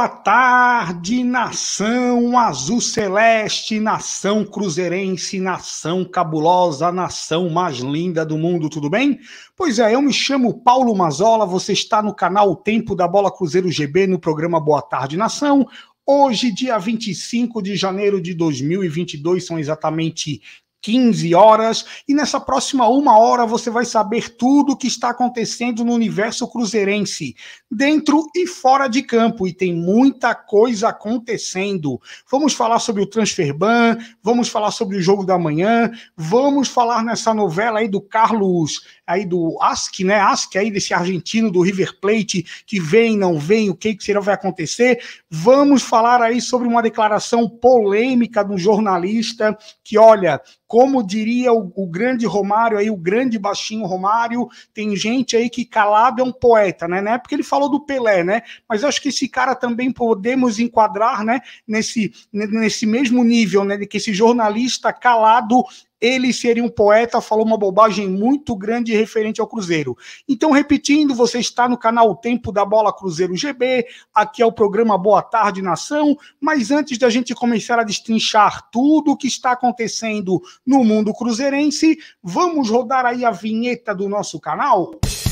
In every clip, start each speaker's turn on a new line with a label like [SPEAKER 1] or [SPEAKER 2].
[SPEAKER 1] Boa tarde, nação azul celeste, nação cruzeirense, nação cabulosa, nação mais linda do mundo, tudo bem? Pois é, eu me chamo Paulo Mazola, você está no canal Tempo da Bola Cruzeiro GB no programa Boa Tarde Nação. Hoje, dia 25 de janeiro de 2022, são exatamente 15 horas. E nessa próxima uma hora você vai saber tudo o que está acontecendo no universo cruzeirense, dentro e fora de campo. E tem muita coisa acontecendo. Vamos falar sobre o Transferban, vamos falar sobre o jogo da manhã, vamos falar nessa novela aí do Carlos aí do Ask, né? Ask aí desse argentino do River Plate, que vem, não vem, o que que será vai acontecer. Vamos falar aí sobre uma declaração polêmica de um jornalista que, olha, como diria o, o, grande Romário aí, o grande baixinho Romário, tem gente aí que calado é um poeta, né? Na é ele falou do Pelé, né? Mas acho que esse cara também podemos enquadrar, né, nesse, nesse mesmo nível, né, de que esse jornalista calado ele seria um poeta, falou uma bobagem muito grande referente ao Cruzeiro. Então, repetindo, você está no canal Tempo da Bola Cruzeiro GB, aqui é o programa Boa Tarde Nação, mas antes da gente começar a destrinchar tudo o que está acontecendo no mundo cruzeirense, vamos rodar aí a vinheta do nosso canal? Música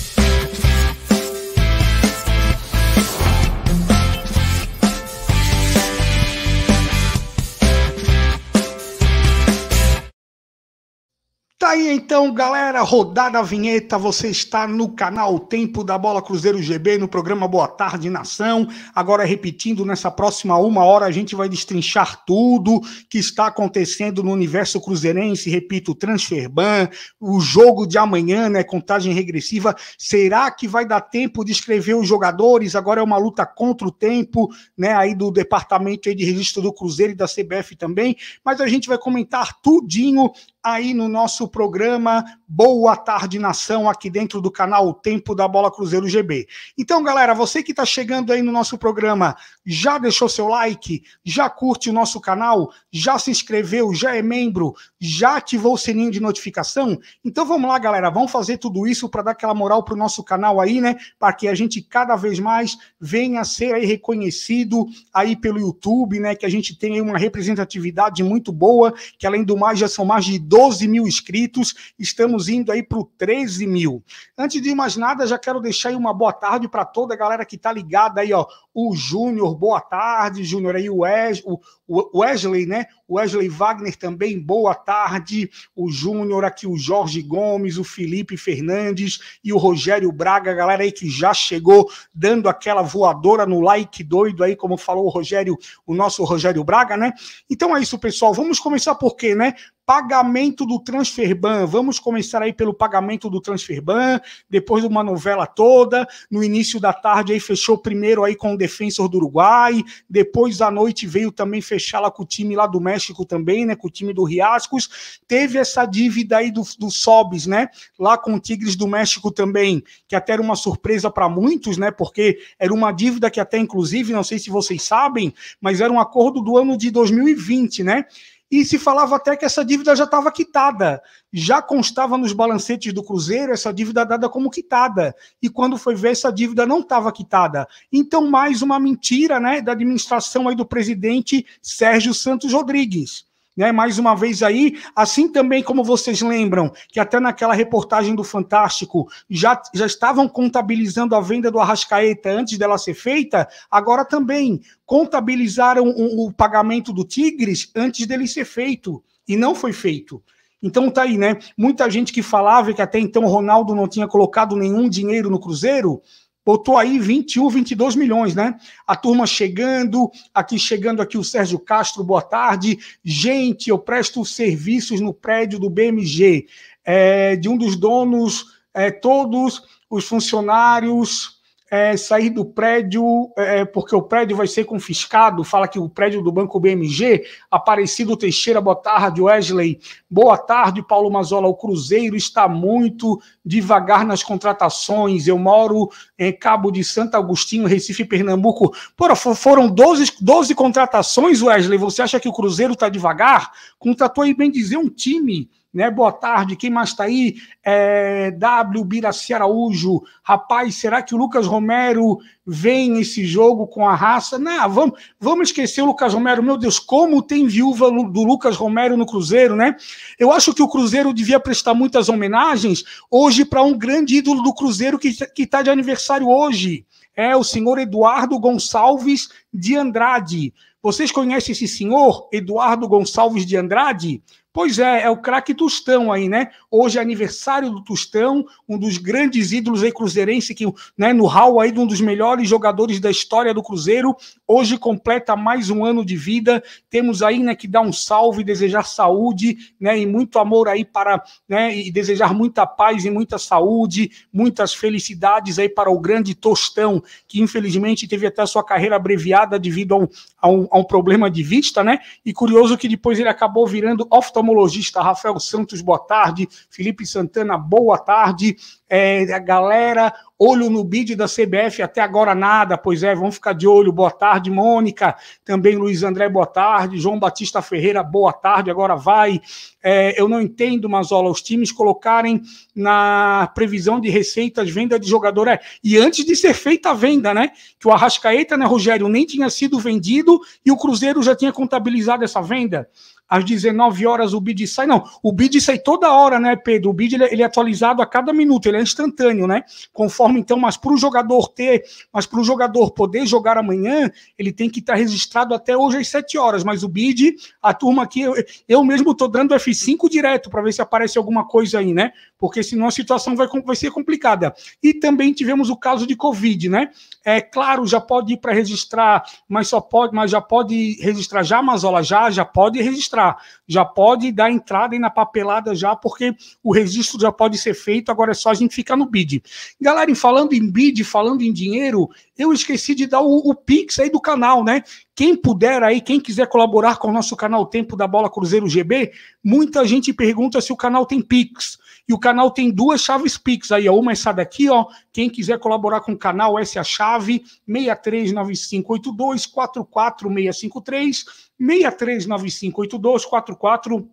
[SPEAKER 1] Tá aí então, galera, rodada a vinheta. Você está no canal Tempo da Bola Cruzeiro GB, no programa Boa Tarde Nação. Agora, repetindo, nessa próxima uma hora a gente vai destrinchar tudo que está acontecendo no universo cruzeirense. Repito, Transferban, o jogo de amanhã, né? Contagem regressiva. Será que vai dar tempo de escrever os jogadores? Agora é uma luta contra o tempo, né? Aí do departamento aí de registro do Cruzeiro e da CBF também. Mas a gente vai comentar tudinho aí no nosso programa Boa Tarde Nação, aqui dentro do canal Tempo da Bola Cruzeiro GB. Então, galera, você que está chegando aí no nosso programa, já deixou seu like? Já curte o nosso canal? Já se inscreveu? Já é membro? Já ativou o sininho de notificação? Então vamos lá, galera, vamos fazer tudo isso para dar aquela moral para o nosso canal aí, né? Para que a gente cada vez mais venha a ser aí reconhecido aí pelo YouTube, né? Que a gente tenha uma representatividade muito boa, que além do mais já são mais de 12 mil inscritos, estamos indo aí para o 13 mil. Antes de mais nada, já quero deixar aí uma boa tarde para toda a galera que está ligada aí, ó, o Júnior, boa tarde, Júnior aí, o, Wes, o, o Wesley, né? O Wesley Wagner também, boa tarde. O Júnior, aqui o Jorge Gomes, o Felipe Fernandes e o Rogério Braga, galera aí que já chegou dando aquela voadora no like doido aí, como falou o Rogério, o nosso Rogério Braga, né? Então é isso, pessoal. Vamos começar por quê, né? Pagamento do Transferban. Vamos começar aí pelo pagamento do Transferban, depois de uma novela toda. No início da tarde aí fechou primeiro aí com o defensor do Uruguai, depois à noite veio também fechou fechar lá com o time lá do México também, né? Com o time do Riascos. Teve essa dívida aí do, do Sobis, né? Lá com o Tigres do México também, que até era uma surpresa para muitos, né? Porque era uma dívida que até, inclusive, não sei se vocês sabem, mas era um acordo do ano de 2020, né? e se falava até que essa dívida já estava quitada. Já constava nos balancetes do Cruzeiro essa dívida dada como quitada. E quando foi ver, essa dívida não estava quitada. Então, mais uma mentira né, da administração aí do presidente Sérgio Santos Rodrigues né? Mais uma vez aí, assim também como vocês lembram, que até naquela reportagem do Fantástico já, já estavam contabilizando a venda do Arrascaeta antes dela ser feita, agora também contabilizaram o, o pagamento do Tigres antes dele ser feito. E não foi feito. Então tá aí, né? Muita gente que falava que até então o Ronaldo não tinha colocado nenhum dinheiro no Cruzeiro, botou aí 21, 22 milhões, né? A turma chegando, aqui chegando aqui o Sérgio Castro, boa tarde. Gente, eu presto serviços no prédio do BMG, é, de um dos donos, é, todos os funcionários é, sair do prédio é, é, porque o prédio vai ser confiscado. Fala que o prédio do Banco BMG, Aparecido Teixeira, boa tarde, Wesley. Boa tarde, Paulo Mazola. O Cruzeiro está muito devagar nas contratações. Eu moro em Cabo de Santo Agostinho, Recife, Pernambuco. Porra, foram 12, 12 contratações, Wesley. Você acha que o Cruzeiro está devagar? Contratou aí bem dizer um time né? Boa tarde, quem mais está aí? É, w. Biraci Araújo, rapaz, será que o Lucas Romero vem esse jogo com a raça? Não, vamos, vamos esquecer o Lucas Romero. Meu Deus, como tem viúva do Lucas Romero no Cruzeiro, né? Eu acho que o Cruzeiro devia prestar muitas homenagens hoje para um grande ídolo do Cruzeiro que está de aniversário hoje. É o senhor Eduardo Gonçalves de Andrade. Vocês conhecem esse senhor, Eduardo Gonçalves de Andrade? Pois é, é o craque Tostão aí, né? Hoje é aniversário do Tostão um dos grandes ídolos aí cruzeirense, que, né, no hall aí de um dos melhores jogadores da história do Cruzeiro. Hoje completa mais um ano de vida. Temos aí, né, que dar um salve, desejar saúde, né, e muito amor aí para, né, e desejar muita paz e muita saúde, muitas felicidades aí para o grande Tostão, que infelizmente teve até a sua carreira abreviada devido a um, a um, a um problema de vista, né? E curioso que depois ele acabou virando oftalmologista oftalmologista Rafael Santos, boa tarde. Felipe Santana, boa tarde. É, a galera, olho no bid da CBF, até agora nada, pois é, vamos ficar de olho. Boa tarde, Mônica. Também Luiz André, boa tarde. João Batista Ferreira, boa tarde. Agora vai. É, eu não entendo, Mazola, os times colocarem na previsão de receitas venda de jogador. É, e antes de ser feita a venda, né? Que o Arrascaeta, né, Rogério, nem tinha sido vendido e o Cruzeiro já tinha contabilizado essa venda às 19 horas o bid sai. Não, o bid sai toda hora, né, Pedro? O bid ele, é, ele é atualizado a cada minuto, ele é instantâneo, né? Conforme então, mas para o jogador ter, mas para o jogador poder jogar amanhã, ele tem que estar tá registrado até hoje às 7 horas. Mas o bid, a turma aqui, eu, eu mesmo estou dando F5 direto para ver se aparece alguma coisa aí, né? porque senão a situação vai, vai ser complicada. E também tivemos o caso de Covid, né? É claro, já pode ir para registrar, mas só pode, mas já pode registrar já, Mazola, já, já pode registrar, já pode dar entrada na papelada já, porque o registro já pode ser feito, agora é só a gente ficar no BID. Galera, falando em BID, falando em dinheiro, eu esqueci de dar o, o Pix aí do canal, né? Quem puder aí, quem quiser colaborar com o nosso canal Tempo da Bola Cruzeiro GB, muita gente pergunta se o canal tem Pix. E o canal tem duas chaves Pix aí, ó. Uma é essa daqui, ó. Quem quiser colaborar com o canal, essa é a chave 639582 44653 639582 44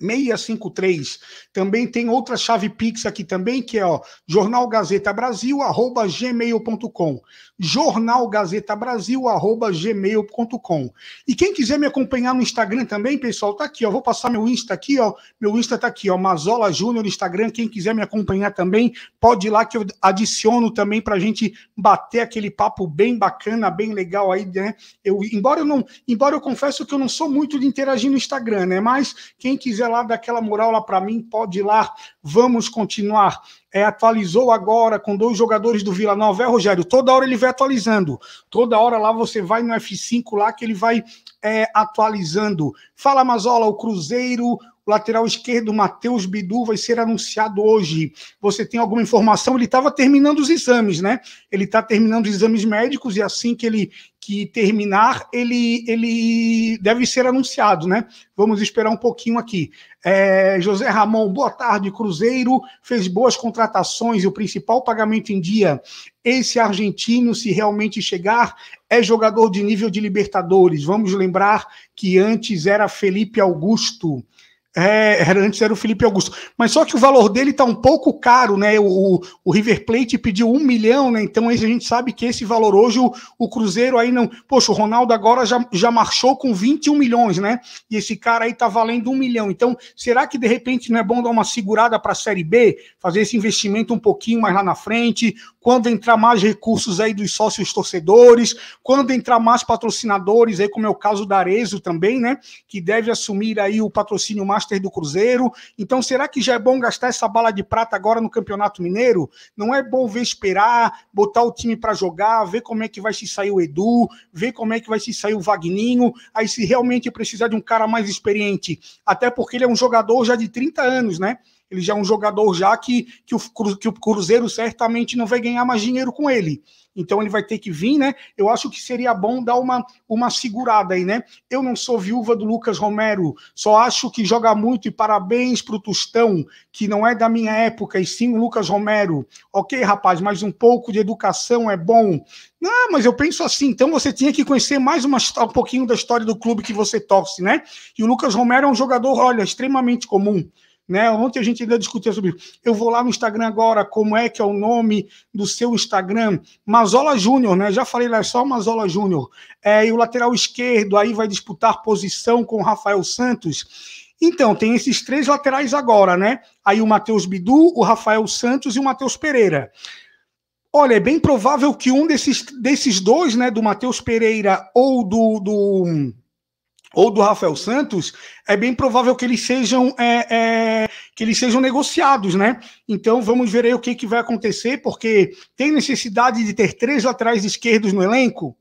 [SPEAKER 1] 653. Também tem outra chave Pix aqui também, que é ó, Jornal Gazeta Brasil, arroba gmail.com. Jornal Gazeta Brasil, arroba gmail.com. E quem quiser me acompanhar no Instagram também, pessoal, tá aqui, ó. Vou passar meu Insta aqui, ó. Meu Insta tá aqui, ó. Mazola Júnior Instagram. Quem quiser me acompanhar também, pode ir lá que eu adiciono também pra gente bater aquele papo bem bacana, bem legal aí, né? Eu, embora eu não, embora eu confesso que eu não sou muito de interagir no Instagram, né? Mas quem quiser lá daquela moral lá para mim, pode ir lá, vamos continuar. É, atualizou agora com dois jogadores do Vila Nova, é Rogério, toda hora ele vai atualizando, toda hora lá você vai no F5 lá que ele vai é, atualizando. Fala Mazola, o Cruzeiro, lateral esquerdo, Matheus Bidu, vai ser anunciado hoje. Você tem alguma informação? Ele estava terminando os exames, né? Ele está terminando os exames médicos e assim que ele que terminar, ele, ele deve ser anunciado, né? Vamos esperar um pouquinho aqui. É, José Ramon, boa tarde. Cruzeiro fez boas contratações e o principal pagamento em dia. Esse argentino, se realmente chegar, é jogador de nível de Libertadores. Vamos lembrar que antes era Felipe Augusto. É, era, antes era o Felipe Augusto. Mas só que o valor dele está um pouco caro, né? O, o, River Plate pediu um milhão, né? Então a gente sabe que esse valor hoje o, o Cruzeiro aí não. Poxa, o Ronaldo agora já, já marchou com 21 milhões, né? E esse cara aí está valendo um milhão. Então, será que de repente não é bom dar uma segurada para a Série B, fazer esse investimento um pouquinho mais lá na frente? quando entrar mais recursos aí dos sócios torcedores, quando entrar mais patrocinadores aí, como é o caso da Arezo também, né, que deve assumir aí o patrocínio master do Cruzeiro. Então, será que já é bom gastar essa bala de prata agora no Campeonato Mineiro? Não é bom ver esperar, botar o time para jogar, ver como é que vai se sair o Edu, ver como é que vai se sair o Vagninho, aí se realmente precisar de um cara mais experiente, até porque ele é um jogador já de 30 anos, né? Ele já é um jogador já que, que, o, que o Cruzeiro certamente não vai ganhar mais dinheiro com ele. Então ele vai ter que vir, né? Eu acho que seria bom dar uma, uma segurada aí, né? Eu não sou viúva do Lucas Romero, só acho que joga muito e parabéns pro Tostão, que não é da minha época, e sim o Lucas Romero. Ok, rapaz, mas um pouco de educação é bom. Não, mas eu penso assim, então você tinha que conhecer mais uma, um pouquinho da história do clube que você torce, né? E o Lucas Romero é um jogador, olha, extremamente comum. Né? Ontem a gente ainda discutia sobre isso. Eu vou lá no Instagram agora, como é que é o nome do seu Instagram? Mazola Júnior, né? Já falei lá, é só Mazola Júnior. É, e o lateral esquerdo aí vai disputar posição com o Rafael Santos. Então, tem esses três laterais agora, né? Aí o Matheus Bidu, o Rafael Santos e o Matheus Pereira. Olha, é bem provável que um desses, desses dois, né, do Matheus Pereira ou do, do ou do Rafael Santos, é bem provável que eles sejam é, é, que eles sejam negociados, né? Então vamos ver aí o que, que vai acontecer, porque tem necessidade de ter três laterais esquerdos no elenco?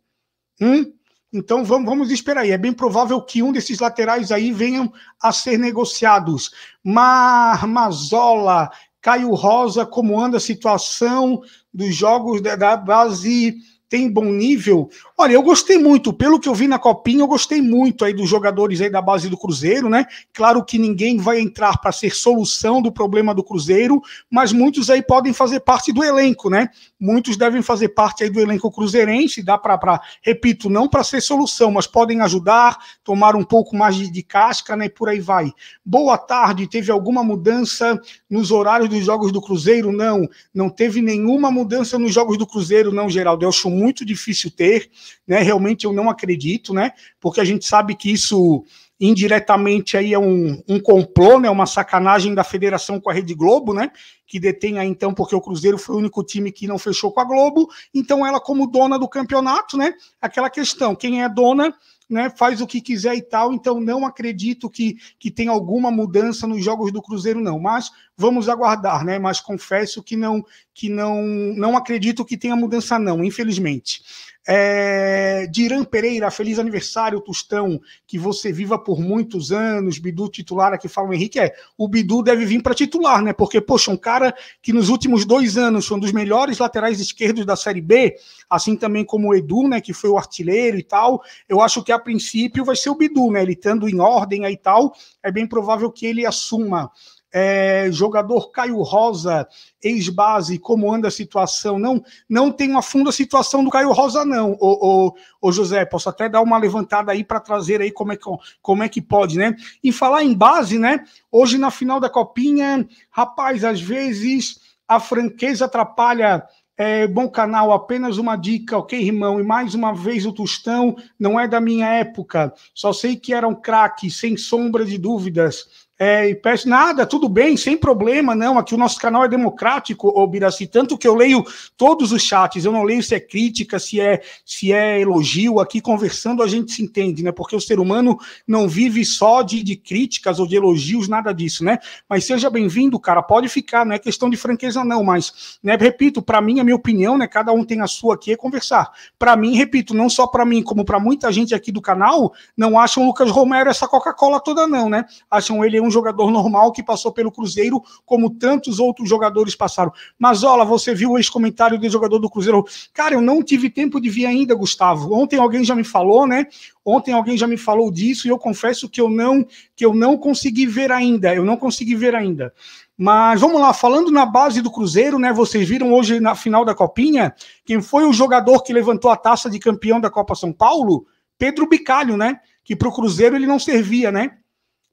[SPEAKER 1] Hum? Então vamos, vamos esperar aí. É bem provável que um desses laterais aí venham a ser negociados. Mar Mazola, Caio Rosa, como anda a situação dos jogos da, da base? Tem bom nível? Olha, eu gostei muito, pelo que eu vi na copinha, eu gostei muito aí dos jogadores aí da base do Cruzeiro, né? Claro que ninguém vai entrar para ser solução do problema do Cruzeiro, mas muitos aí podem fazer parte do elenco, né? Muitos devem fazer parte aí do elenco cruzeirense, dá para, repito, não para ser solução, mas podem ajudar, tomar um pouco mais de, de casca, né? E por aí vai. Boa tarde, teve alguma mudança nos horários dos jogos do Cruzeiro? Não, não teve nenhuma mudança nos jogos do Cruzeiro, não, Geraldo. Eu acho muito difícil ter né? Realmente eu não acredito, né? Porque a gente sabe que isso indiretamente aí é um, um complô, né, uma sacanagem da federação com a Rede Globo, né, que detém aí então porque o Cruzeiro foi o único time que não fechou com a Globo, então ela como dona do campeonato, né, aquela questão, quem é dona né, faz o que quiser e tal, então não acredito que, que tenha alguma mudança nos jogos do Cruzeiro, não. Mas Vamos aguardar, né? Mas confesso que não que não não acredito que tenha mudança não, infelizmente. É, Diran Pereira, feliz aniversário, Tustão, que você viva por muitos anos. Bidu titular, aqui fala o Henrique, é, o Bidu deve vir para titular, né? Porque, poxa, um cara que nos últimos dois anos foi um dos melhores laterais esquerdos da Série B, assim também como o Edu, né, que foi o artilheiro e tal. Eu acho que a princípio vai ser o Bidu, né? Ele estando em ordem aí e tal, é bem provável que ele assuma. É, jogador Caio Rosa, ex-base, como anda a situação? Não, não tenho a fundo a situação do Caio Rosa, não. O, o, José, posso até dar uma levantada aí para trazer aí como é, que, como é que pode, né? E falar em base, né? Hoje na final da Copinha, rapaz, às vezes a franqueza atrapalha é, bom canal, apenas uma dica, ok, irmão? E mais uma vez o Tostão não é da minha época, só sei que era um craque, sem sombra de dúvidas é, e pede nada, tudo bem, sem problema, não. Aqui o nosso canal é democrático, ô Biraci, tanto que eu leio todos os chats, eu não leio se é crítica, se é, se é elogio, aqui conversando a gente se entende, né? Porque o ser humano não vive só de, de críticas ou de elogios, nada disso, né? Mas seja bem-vindo, cara, pode ficar, não é questão de franqueza, não, mas, né, repito, para mim, a minha opinião, né? Cada um tem a sua aqui, é conversar. Para mim, repito, não só para mim, como para muita gente aqui do canal, não acham Lucas Romero essa Coca-Cola toda, não, né? Acham ele um jogador normal que passou pelo Cruzeiro, como tantos outros jogadores passaram. Mas, olha, você viu o ex-comentário do jogador do Cruzeiro. Cara, eu não tive tempo de ver ainda, Gustavo. Ontem alguém já me falou, né? Ontem alguém já me falou disso e eu confesso que eu não que eu não consegui ver ainda. Eu não consegui ver ainda. Mas vamos lá, falando na base do Cruzeiro, né? Vocês viram hoje na final da Copinha quem foi o jogador que levantou a taça de campeão da Copa São Paulo? Pedro Bicalho, né? Que para o Cruzeiro ele não servia, né?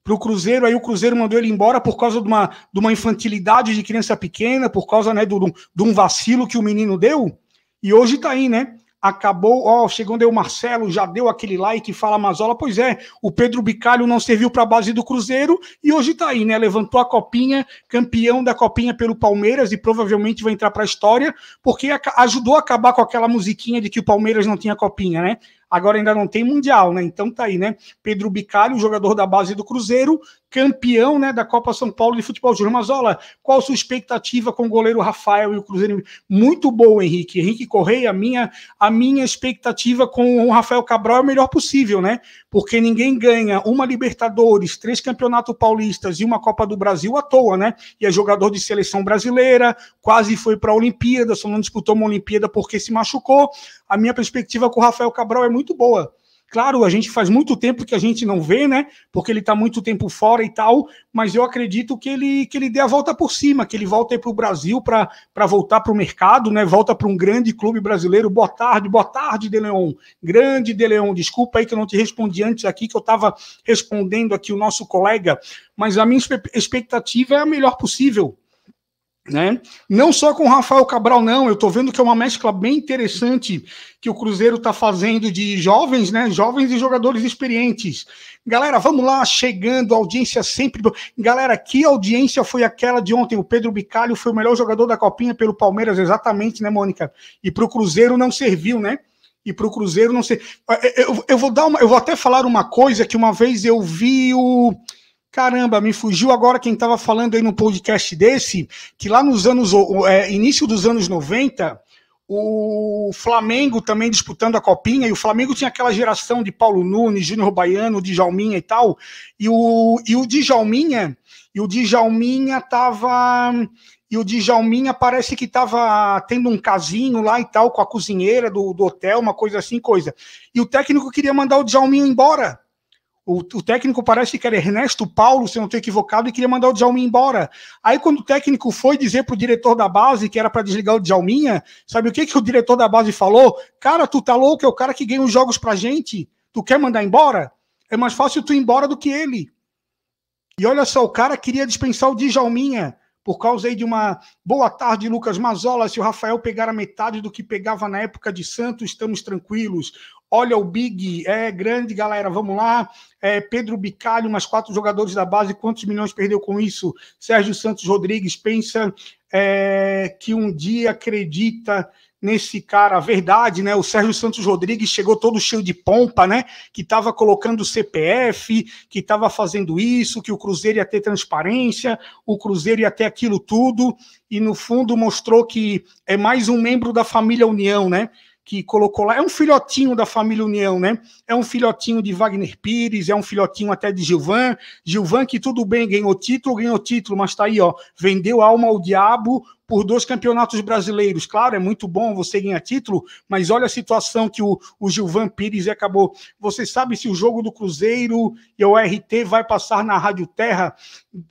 [SPEAKER 1] para o Cruzeiro, aí o Cruzeiro mandou ele embora por causa de uma, de uma infantilidade de criança pequena, por causa né, do, de um vacilo que o menino deu, e hoje está aí, né? Acabou, ó, chegando aí o Marcelo, já deu aquele like, fala Mazola, pois é, o Pedro Bicalho não serviu para a base do Cruzeiro e hoje está aí, né? Levantou a copinha, campeão da copinha pelo Palmeiras e provavelmente vai entrar para a história, porque ajudou a acabar com aquela musiquinha de que o Palmeiras não tinha copinha, né? Agora ainda não tem Mundial, né? Então tá aí, né? Pedro Bicalho, jogador da base do Cruzeiro, campeão né, da Copa São Paulo de Futebol. Júlio olha qual sua expectativa com o goleiro Rafael e o Cruzeiro? Muito bom Henrique. Henrique Correia, a minha, a minha expectativa com o Rafael Cabral é o melhor possível, né? Porque ninguém ganha uma Libertadores, três Campeonato Paulistas e uma Copa do Brasil à toa, né? E é jogador de seleção brasileira, quase foi para a Olimpíada, só não disputou uma Olimpíada porque se machucou. A minha perspectiva com o Rafael Cabral é muito muito boa. Claro, a gente faz muito tempo que a gente não vê, né? Porque ele está muito tempo fora e tal, mas eu acredito que ele, que ele dê a volta por cima, que ele volte para o Brasil para voltar para o mercado, né? Volta para um grande clube brasileiro. Boa tarde, boa tarde, Deleon. Grande Deleon, desculpa aí que eu não te respondi antes aqui, que eu estava respondendo aqui o nosso colega, mas a minha expectativa é a melhor possível né? Não só com o Rafael Cabral, não. Eu estou vendo que é uma mescla bem interessante que o Cruzeiro está fazendo de jovens, né? Jovens e jogadores experientes. Galera, vamos lá, chegando, audiência sempre. Galera, que audiência foi aquela de ontem? O Pedro Bicalho foi o melhor jogador da copinha pelo Palmeiras, exatamente, né, Mônica? E para o Cruzeiro não serviu, né? E para o Cruzeiro não sei. Eu, eu, vou dar uma, eu vou até falar uma coisa que uma vez eu vi o Caramba, me fugiu agora quem estava falando aí num podcast desse, que lá nos anos, é, início dos anos 90, o Flamengo também disputando a copinha, e o Flamengo tinha aquela geração de Paulo Nunes, Júnior Baiano, Djalminha e tal, e o, e o Djalminha, e o Djalminha tava. E o Djalminha parece que tava tendo um casinho lá e tal, com a cozinheira do, do hotel, uma coisa assim, coisa. E o técnico queria mandar o Djalminha embora o, o técnico parece que era Ernesto Paulo, se não estou equivocado, e queria mandar o Djalmin embora. Aí, quando o técnico foi dizer para o diretor da base que era para desligar o Djalminha, sabe o que, que o diretor da base falou? Cara, tu tá louco, é o cara que ganha os jogos pra gente. Tu quer mandar embora? É mais fácil tu ir embora do que ele. E olha só, o cara queria dispensar o Djalminha por causa aí de uma boa tarde, Lucas Mazola. Se o Rafael pegar a metade do que pegava na época de Santos, estamos tranquilos. Olha o Big, é grande, galera, vamos lá. É, Pedro Bicalho, mais quatro jogadores da base, quantos milhões perdeu com isso? Sérgio Santos Rodrigues pensa é, que um dia acredita nesse cara, a verdade, né? O Sérgio Santos Rodrigues chegou todo cheio de pompa, né? Que estava colocando o CPF, que estava fazendo isso, que o Cruzeiro ia ter transparência, o Cruzeiro ia ter aquilo tudo, e no fundo mostrou que é mais um membro da família União, né? que colocou lá. É um filhotinho da família União, né? É um filhotinho de Wagner Pires, é um filhotinho até de Gilvan. Gilvan, que tudo bem, ganhou título, ganhou título, mas tá aí, ó. Vendeu alma ao diabo, por dois campeonatos brasileiros. Claro, é muito bom você ganhar título, mas olha a situação que o, o Gilvan Pires acabou. Você sabe se o jogo do Cruzeiro e o RT vai passar na Rádio Terra?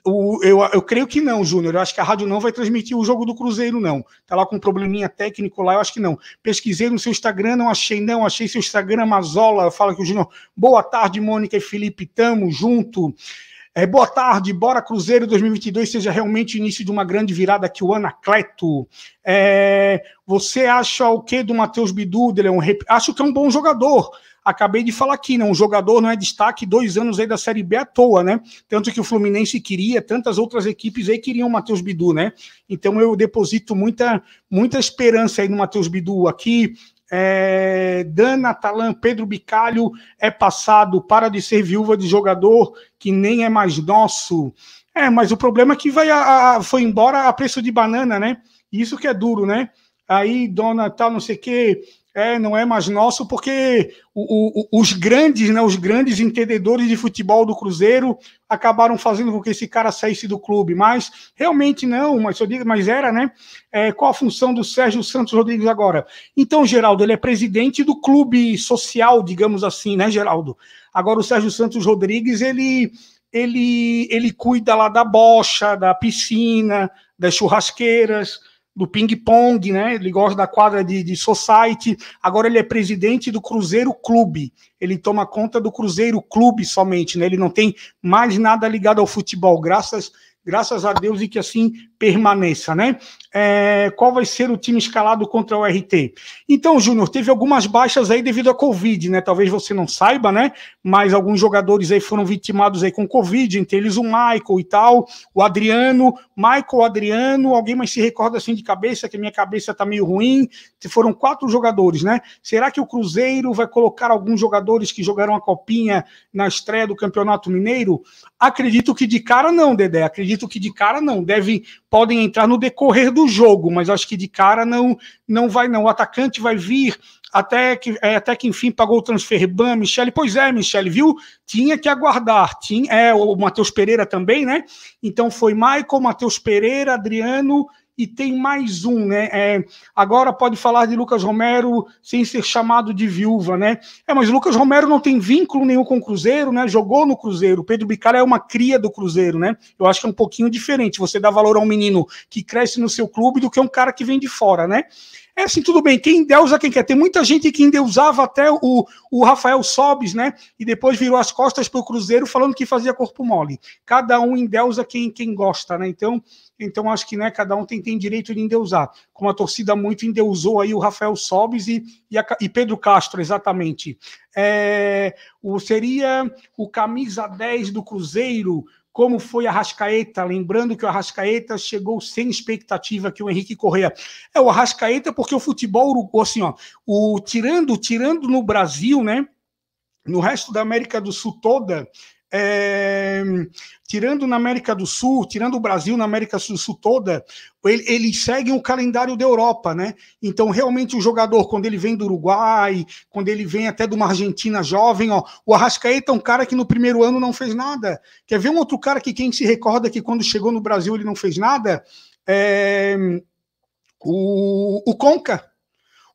[SPEAKER 1] O, eu, eu creio que não, Júnior. Eu acho que a rádio não vai transmitir o jogo do Cruzeiro, não. Tá lá com um probleminha técnico lá, eu acho que não. Pesquisei no seu Instagram, não achei, não. Achei seu Instagram Mazola. Fala que o Júnior. Boa tarde, Mônica e Felipe. Tamo junto. É, boa tarde, bora Cruzeiro 2022 seja realmente início de uma grande virada aqui, o Anacleto. É, você acha o que do Matheus Bidu? Ele é um rep... Acho que é um bom jogador. Acabei de falar aqui, né? Um jogador não é destaque, dois anos aí da Série B à toa, né? Tanto que o Fluminense queria, tantas outras equipes aí queriam o Matheus Bidu, né? Então eu deposito muita, muita esperança aí no Matheus Bidu aqui. É, Dana Talan, Pedro Bicalho é passado, para de ser viúva de jogador que nem é mais nosso. É, mas o problema é que vai a, a, foi embora a preço de banana, né? Isso que é duro, né? Aí, dona tal, não sei o quê, é, não é mais nosso, porque o, o, os grandes, né, os grandes entendedores de futebol do Cruzeiro acabaram fazendo com que esse cara saísse do clube. Mas realmente não, mas eu digo, mas era, né? É, qual a função do Sérgio Santos Rodrigues agora? Então, Geraldo, ele é presidente do clube social, digamos assim, né, Geraldo? Agora o Sérgio Santos Rodrigues, ele. Ele, ele cuida lá da bocha, da piscina, das churrasqueiras, do ping-pong, né? Ele gosta da quadra de, de society. Agora ele é presidente do Cruzeiro Clube. Ele toma conta do Cruzeiro Clube somente, né? Ele não tem mais nada ligado ao futebol, graças, graças a Deus, e que assim permaneça, né? É, qual vai ser o time escalado contra o RT? Então, Júnior, teve algumas baixas aí devido à Covid, né? Talvez você não saiba, né? Mas alguns jogadores aí foram vitimados aí com Covid, entre eles o Michael e tal, o Adriano, Michael, Adriano, alguém mais se recorda assim de cabeça, que minha cabeça tá meio ruim. Foram quatro jogadores, né? Será que o Cruzeiro vai colocar alguns jogadores que jogaram a copinha na estreia do Campeonato Mineiro? Acredito que de cara não, Dedé. Acredito que de cara não. Deve podem entrar no decorrer do jogo, mas acho que de cara não não vai não. O atacante vai vir até que, é, até que enfim pagou o transfer ban, Michele. Pois é, Michele, viu? Tinha que aguardar. Tinha, é, o Matheus Pereira também, né? Então foi Michael, Matheus Pereira, Adriano e tem mais um, né? É, agora pode falar de Lucas Romero sem ser chamado de viúva, né? É, mas Lucas Romero não tem vínculo nenhum com o Cruzeiro, né? Jogou no Cruzeiro. Pedro Bicara é uma cria do Cruzeiro, né? Eu acho que é um pouquinho diferente. Você dá valor a um menino que cresce no seu clube do que a um cara que vem de fora, né? É assim, tudo bem, quem deusa é quem quer. Tem muita gente que endeusava até o, o Rafael Sobes, né? E depois virou as costas para o Cruzeiro falando que fazia corpo mole. Cada um endeusa é quem, quem gosta, né? Então, então acho que né, cada um tem, tem direito de endeusar. Como a torcida muito endeusou aí o Rafael Sobes e, e, e Pedro Castro, exatamente. É, o, seria o camisa 10 do Cruzeiro, como foi a Arrascaeta, lembrando que o Arrascaeta chegou sem expectativa que o Henrique Correa. É o Arrascaeta porque o futebol assim, ó, o tirando, tirando no Brasil, né? No resto da América do Sul toda, é, tirando na América do Sul, tirando o Brasil na América do Sul toda, ele, eles seguem o calendário da Europa, né? Então, realmente, o jogador, quando ele vem do Uruguai, quando ele vem até de uma Argentina jovem, ó, o Arrascaeta é um cara que no primeiro ano não fez nada. Quer ver um outro cara que quem se recorda que quando chegou no Brasil ele não fez nada? É, o, o Conca.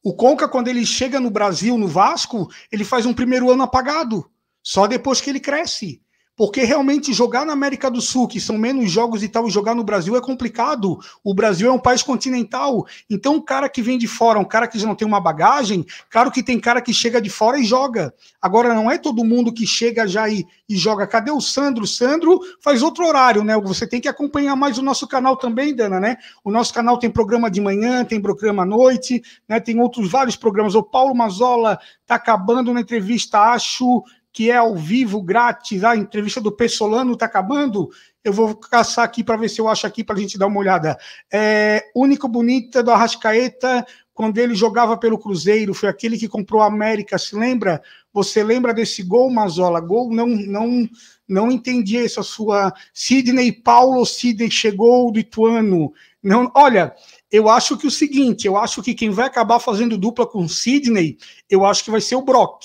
[SPEAKER 1] O Conca, quando ele chega no Brasil, no Vasco, ele faz um primeiro ano apagado só depois que ele cresce. Porque realmente jogar na América do Sul, que são menos jogos e tal, e jogar no Brasil é complicado. O Brasil é um país continental. Então, um cara que vem de fora, um cara que já não tem uma bagagem, claro que tem cara que chega de fora e joga. Agora, não é todo mundo que chega já e, e joga. Cadê o Sandro? O Sandro faz outro horário, né? Você tem que acompanhar mais o nosso canal também, Dana, né? O nosso canal tem programa de manhã, tem programa à noite, né? Tem outros vários programas. O Paulo Mazola tá acabando na entrevista, acho que é ao vivo, grátis. A entrevista do Pessolano está acabando. Eu vou caçar aqui para ver se eu acho aqui para a gente dar uma olhada. É, único bonita do Arrascaeta, quando ele jogava pelo Cruzeiro, foi aquele que comprou a América, se lembra? Você lembra desse gol, Mazola? Gol, não não não entendi essa sua. Sidney Paulo Sidney chegou do Ituano. Não, olha, eu acho que o seguinte, eu acho que quem vai acabar fazendo dupla com Sidney, eu acho que vai ser o Brock.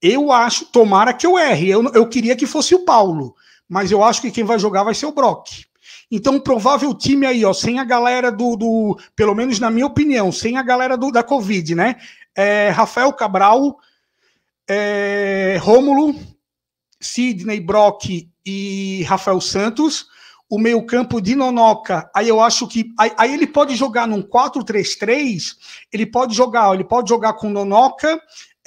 [SPEAKER 1] Eu acho, tomara que eu erre. Eu, eu queria que fosse o Paulo, mas eu acho que quem vai jogar vai ser o Brock. Então, provável time aí, ó, sem a galera do, do pelo menos na minha opinião, sem a galera do, da Covid, né? É, Rafael Cabral, é, Rômulo, Sidney, Brock e Rafael Santos. O meio-campo de Nonoca, aí eu acho que. Aí, aí ele pode jogar num 4-3-3, ele pode jogar, ele pode jogar com Nonoca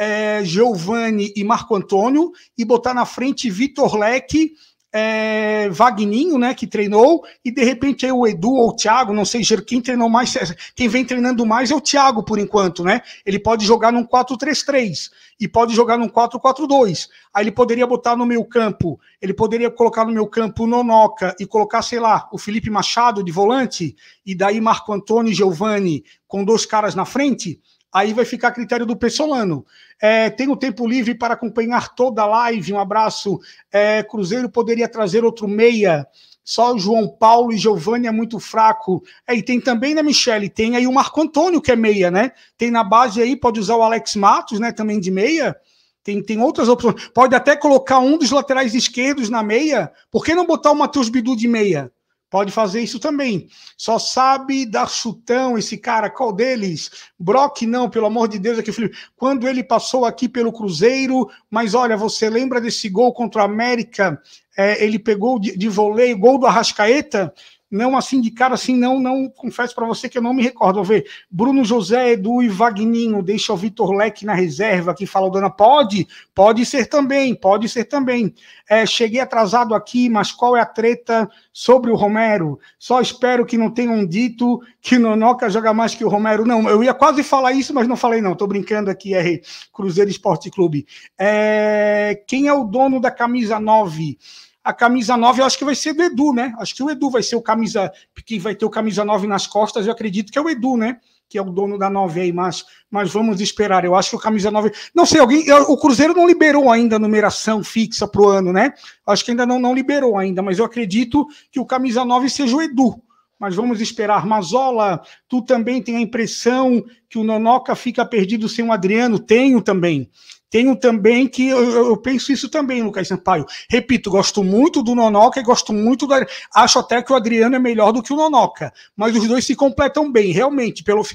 [SPEAKER 1] é, Giovanni e Marco Antônio e botar na frente Vitor Leque, é, Vagninho, né, que treinou, e de repente aí o Edu ou o Thiago, não sei quem treinou mais, quem vem treinando mais é o Thiago por enquanto, né? Ele pode jogar num 4-3-3 e pode jogar num 4-4-2. Aí ele poderia botar no meu campo, ele poderia colocar no meu campo o Nonoca e colocar, sei lá, o Felipe Machado de volante e daí Marco Antônio e Giovani com dois caras na frente. Aí vai ficar a critério do Pessolano. É, tem tempo livre para acompanhar toda a live. Um abraço. É, Cruzeiro poderia trazer outro meia. Só o João Paulo e Giovanni é muito fraco. É, e tem também, né, Michele? Tem aí o Marco Antônio, que é meia, né? Tem na base aí, pode usar o Alex Matos, né? Também de meia. Tem, tem outras opções. Pode até colocar um dos laterais esquerdos na meia. Por que não botar o Matheus Bidu de meia? Pode fazer isso também. Só sabe dar chutão esse cara, qual deles? Brock não, pelo amor de Deus, aqui, é Felipe. Quando ele passou aqui pelo Cruzeiro, mas olha, você lembra desse gol contra o América? É, ele pegou de, de voleio, gol do Arrascaeta? não assim de cara, assim, não, não confesso para você que eu não me recordo. Vou ver. Bruno José, Edu e Vagninho, deixa o Vitor Leque na reserva quem fala o Dana. Pode? Pode ser também, pode ser também. É, cheguei atrasado aqui, mas qual é a treta sobre o Romero? Só espero que não tenham dito que Nonoca joga mais que o Romero. Não, eu ia quase falar isso, mas não falei, não. Tô brincando aqui, R. Cruzeiro Esporte Clube. É, quem é o dono da camisa 9? a camisa 9 eu acho que vai ser do Edu, né? Acho que o Edu vai ser o camisa que vai ter o camisa 9 nas costas, eu acredito que é o Edu, né? Que é o dono da 9 aí, mas, mas vamos esperar. Eu acho que o camisa 9, não sei, alguém, o Cruzeiro não liberou ainda a numeração fixa pro ano, né? Acho que ainda não, não liberou ainda, mas eu acredito que o camisa 9 seja o Edu. Mas vamos esperar. Mazola, tu também tem a impressão que o Nonoca fica perdido sem o Adriano? Tenho também. Tenho também que eu, eu penso isso também, Lucas Sampaio. Repito, gosto muito do Nonoca e gosto muito do. Acho até que o Adriano é melhor do que o Nonoca, mas os dois se completam bem, realmente. Pelo,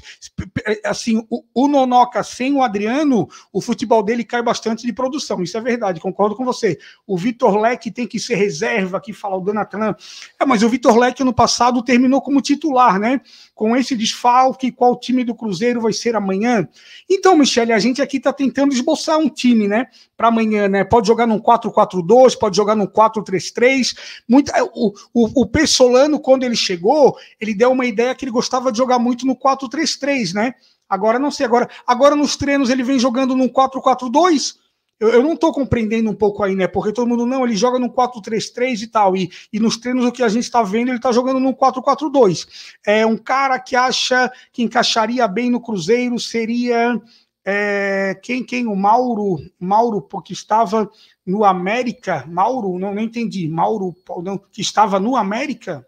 [SPEAKER 1] assim, o, o Nonoca sem o Adriano, o futebol dele cai bastante de produção. Isso é verdade, concordo com você. O Vitor Leque tem que ser reserva, que fala o Donatran. É, mas o Vitor Leque no passado terminou como titular, né? com esse desfalque, qual time do Cruzeiro vai ser amanhã. Então, Michele, a gente aqui está tentando esboçar um time, né? Para amanhã, né? Pode jogar num 4-4-2, pode jogar num 4-3-3. Muito... O, o, o Pessolano, quando ele chegou, ele deu uma ideia que ele gostava de jogar muito no 4-3-3, né? Agora não sei, agora, agora nos treinos ele vem jogando num 4-4-2 eu, eu não estou compreendendo um pouco aí, né? Porque todo mundo, não, ele joga no 4-3-3 e tal. E, e nos treinos, o que a gente está vendo, ele está jogando no 4-4-2. É um cara que acha que encaixaria bem no Cruzeiro seria. É, quem, quem? O Mauro, Mauro, que estava no América. Mauro, não, não entendi. Mauro, não, que estava no América?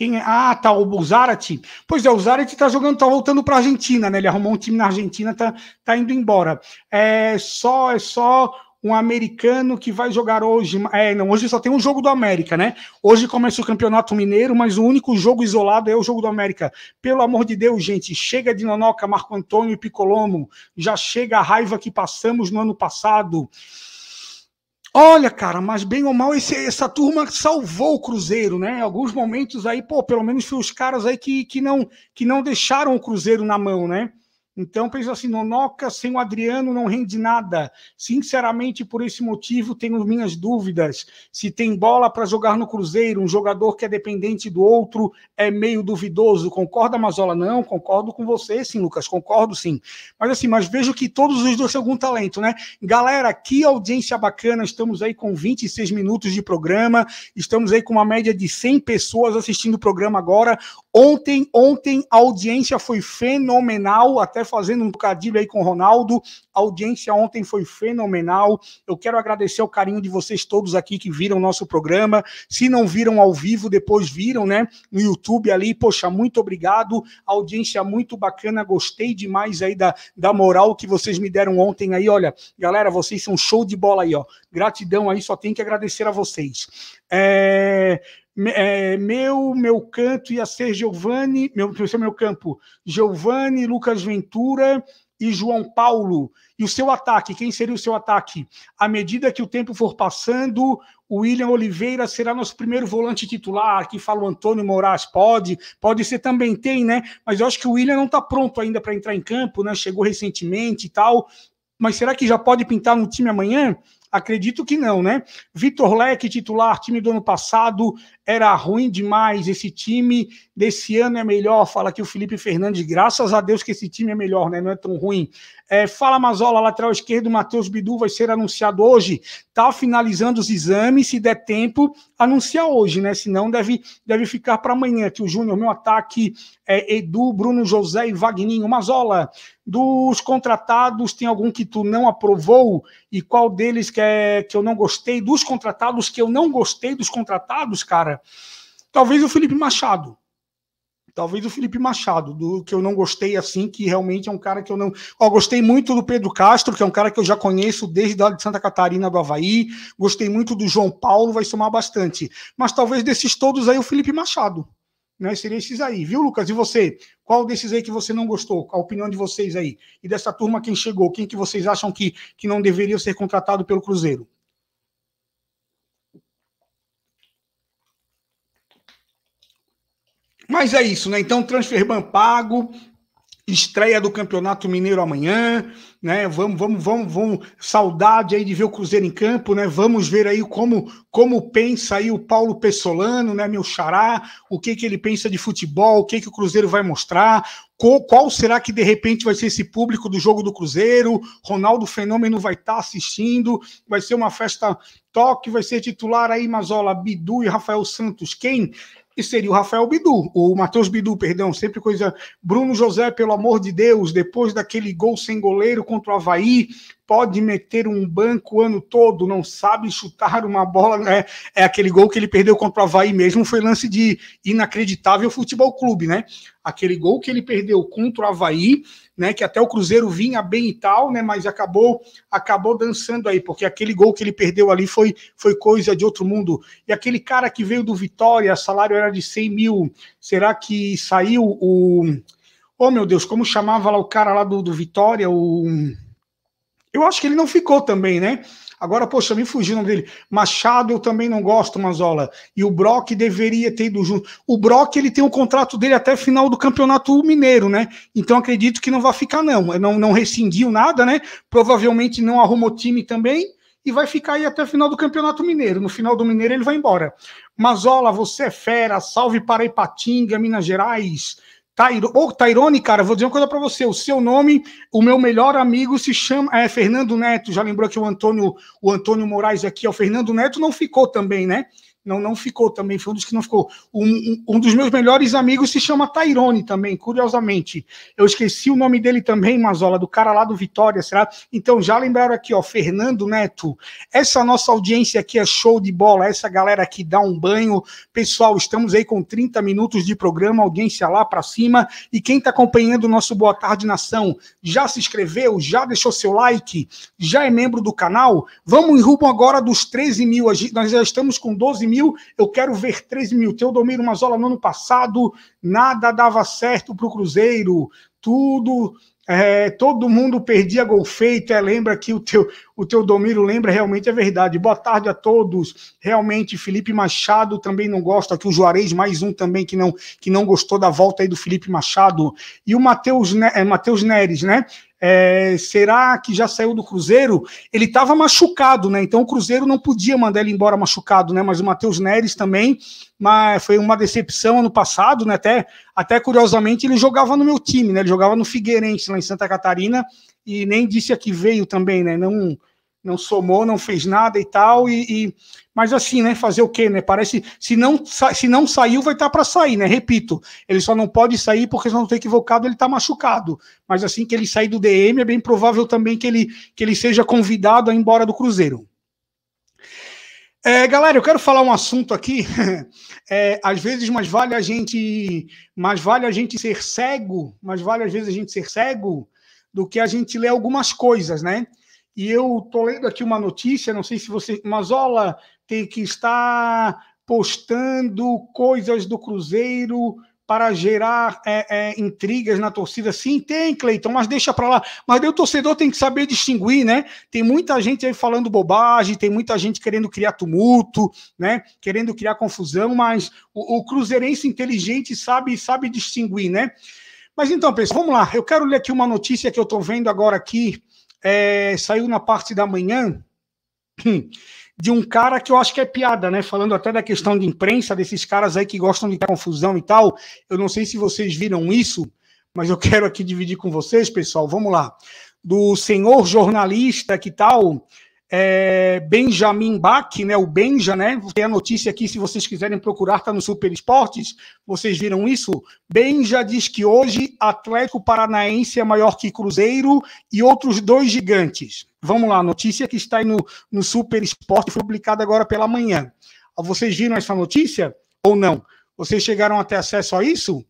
[SPEAKER 1] Quem é? Ah, tá, o Zarate. Pois é, o Zarate tá jogando, tá voltando para Argentina, né? Ele arrumou um time na Argentina, tá, tá indo embora. É só, é só um americano que vai jogar hoje. É, não, hoje só tem um jogo do América, né? Hoje começa o Campeonato Mineiro, mas o único jogo isolado é o jogo do América. Pelo amor de Deus, gente, chega de Nonoca, Marco Antônio e Picolomo. Já chega a raiva que passamos no ano passado. Olha, cara, mas bem ou mal, esse, essa turma salvou o Cruzeiro, né? Alguns momentos aí, pô, pelo menos foi os caras aí que, que, não, que não deixaram o Cruzeiro na mão, né? Então, pensa assim, Nonoca sem o Adriano não rende nada. Sinceramente, por esse motivo, tenho minhas dúvidas. Se tem bola para jogar no Cruzeiro, um jogador que é dependente do outro é meio duvidoso. Concorda, Mazola? Não, concordo com você, sim, Lucas, concordo sim. Mas assim, mas vejo que todos os dois têm algum talento, né? Galera, que audiência bacana. Estamos aí com 26 minutos de programa. Estamos aí com uma média de 100 pessoas assistindo o programa agora. Ontem, ontem a audiência foi fenomenal, até até fazendo um bocadinho aí com o Ronaldo. A audiência ontem foi fenomenal. Eu quero agradecer o carinho de vocês todos aqui que viram o nosso programa. Se não viram ao vivo, depois viram, né? No YouTube ali. Poxa, muito obrigado. A audiência muito bacana. Gostei demais aí da, da moral que vocês me deram ontem aí. Olha, galera, vocês são show de bola aí, ó. Gratidão aí, só tem que agradecer a vocês. É, é, meu, meu canto ia ser Giovanni, meu, meu campo, Giovanni, Lucas Ventura e João Paulo. E o seu ataque, quem seria o seu ataque? À medida que o tempo for passando, o William Oliveira será nosso primeiro volante titular, que fala o Antônio Moraes, pode, pode ser também, tem, né? Mas eu acho que o William não está pronto ainda para entrar em campo, né? Chegou recentemente e tal. Mas será que já pode pintar no time amanhã? Acredito que não, né? Vitor Leque, titular, time do ano passado, era ruim demais. Esse time desse ano é melhor, fala que o Felipe Fernandes. Graças a Deus que esse time é melhor, né? Não é tão ruim. É, Fala Mazola, lateral esquerdo, Matheus Bidu vai ser anunciado hoje. Tá finalizando os exames, se der tempo, anunciar hoje, né? Senão deve, deve ficar para amanhã. Que o Júnior, meu ataque, é Edu, Bruno, José e Vagninho. Mazola, dos contratados, tem algum que tu não aprovou? E qual deles que, é, que eu não gostei? Dos contratados que eu não gostei dos contratados, cara, talvez o Felipe Machado. Talvez o Felipe Machado, do que eu não gostei assim, que realmente é um cara que eu não. Ó, gostei muito do Pedro Castro, que é um cara que eu já conheço desde lá de Santa Catarina do Havaí. Gostei muito do João Paulo, vai somar bastante. Mas talvez desses todos aí o Felipe Machado. Né, seria esses aí, viu, Lucas? E você? Qual desses aí que você não gostou? A opinião de vocês aí? E dessa turma, quem chegou? Quem que vocês acham que, que não deveria ser contratado pelo Cruzeiro? Mas é isso, né? Então, ban pago, estreia do Campeonato Mineiro amanhã, né? Vamos, vamos, vamos, vamos saudade aí de ver o Cruzeiro em campo, né? Vamos ver aí como como pensa aí o Paulo Pessolano, né, meu xará, o que que ele pensa de futebol, o que que o Cruzeiro vai mostrar, qual, qual será que de repente vai ser esse público do jogo do Cruzeiro? Ronaldo Fenômeno vai estar tá assistindo, vai ser uma festa toque, vai ser titular aí Mazola, Bidu e Rafael Santos, quem? que seria o Rafael Bidu, o Matheus Bidu, perdão, sempre coisa. Bruno José, pelo amor de Deus, depois daquele gol sem goleiro contra o Havaí, pode meter um banco o ano todo, não sabe chutar uma bola. Né? É aquele gol que ele perdeu contra o Havaí mesmo, foi lance de inacreditável futebol clube, né? Aquele gol que ele perdeu contra o Havaí, né? Que até o Cruzeiro vinha bem e tal, né? Mas acabou acabou dançando aí, porque aquele gol que ele perdeu ali foi, foi coisa de outro mundo. E aquele cara que veio do Vitória, salário era de 100 mil, será que saiu o. Oh, meu Deus, como chamava lá o cara lá do, do Vitória, o. Eu acho que ele não ficou também, né? Agora, poxa, me fugiu o nome dele. Machado, eu também não gosto, Mazola. E o Brock deveria ter ido junto. O Brock, ele tem o um contrato dele até final do Campeonato Mineiro, né? Então, acredito que não vai ficar, não. Não, não rescindiu nada, né? Provavelmente não arrumou time também. E vai ficar aí até final do Campeonato Mineiro. No final do Mineiro, ele vai embora. Mazola, você é fera. Salve para Ipatinga, Minas Gerais. Tairo, ô, Tairone, cara, vou dizer uma coisa para você. O seu nome, o meu melhor amigo se chama é, Fernando Neto. Já lembrou que o Antônio, o Antônio Moraes aqui é o Fernando Neto, não ficou também, né? não, não ficou também, foi um dos que não ficou. Um, um, um dos meus melhores amigos se chama Tairone também, curiosamente. Eu esqueci o nome dele também, Mazola, do cara lá do Vitória, será? Então já lembraram aqui, ó, Fernando Neto. Essa nossa audiência aqui é show de bola, essa galera aqui dá um banho. Pessoal, estamos aí com 30 minutos de programa, audiência lá para cima. E quem tá acompanhando o nosso Boa Tarde Nação, já se inscreveu? Já deixou seu like? Já é membro do canal? Vamos em rumo agora dos 13 mil, nós já estamos com 12 mil mil, eu quero ver 13 mil. Teodomiro Mazola no ano passado, nada dava certo para o Cruzeiro, tudo. É, todo mundo perdia gol feito, é, lembra que o teu, o teu Domiro lembra, realmente é verdade. Boa tarde a todos. Realmente, Felipe Machado também não gosta, aqui o Juarez, mais um também que não, que não gostou da volta aí do Felipe Machado. E o Matheus é, Mateus Neres, né? É, será que já saiu do Cruzeiro? Ele estava machucado, né? Então o Cruzeiro não podia mandar ele embora machucado, né? Mas o Matheus Neres também, mas foi uma decepção ano passado, né? Até, até curiosamente ele jogava no meu time, né? Ele jogava no Figueirense lá em Santa Catarina e nem disse a que veio também, né? Não não somou, não fez nada e tal, e, e, mas assim, né, fazer o quê, né? Parece se não se não saiu vai estar tá para sair, né? Repito, ele só não pode sair porque se não tem equivocado, ele está machucado. Mas assim que ele sair do DM, é bem provável também que ele que ele seja convidado a ir embora do Cruzeiro. É, galera, eu quero falar um assunto aqui. É, às vezes, mais vale a gente, mais vale a gente ser cego, mais vale às vezes a gente ser cego do que a gente ler algumas coisas, né? E eu estou lendo aqui uma notícia, não sei se você. Mazola tem que estar postando coisas do Cruzeiro para gerar é, é, intrigas na torcida. Sim, tem, Cleiton, mas deixa para lá. Mas o torcedor tem que saber distinguir, né? Tem muita gente aí falando bobagem, tem muita gente querendo criar tumulto, né? Querendo criar confusão, mas o, o cruzeirense inteligente sabe sabe distinguir, né? Mas então, pessoal, vamos lá. Eu quero ler aqui uma notícia que eu estou vendo agora aqui é, saiu na parte da manhã hum, de um cara que eu acho que é piada, né? Falando até da questão de imprensa, desses caras aí que gostam de confusão e tal. Eu não sei se vocês viram isso, mas eu quero aqui dividir com vocês, pessoal. Vamos lá. Do senhor jornalista que tal é, Benjamin Bach, né, o Benja, né, tem a notícia aqui, se vocês quiserem procurar, está no Super Esportes, vocês viram isso? Benja diz que hoje Atlético Paranaense é maior que Cruzeiro e outros dois gigantes. Vamos lá, notícia que está aí no, no Super Esporte, foi publicada agora pela manhã. Vocês viram essa notícia ou não? Vocês chegaram a ter acesso a isso?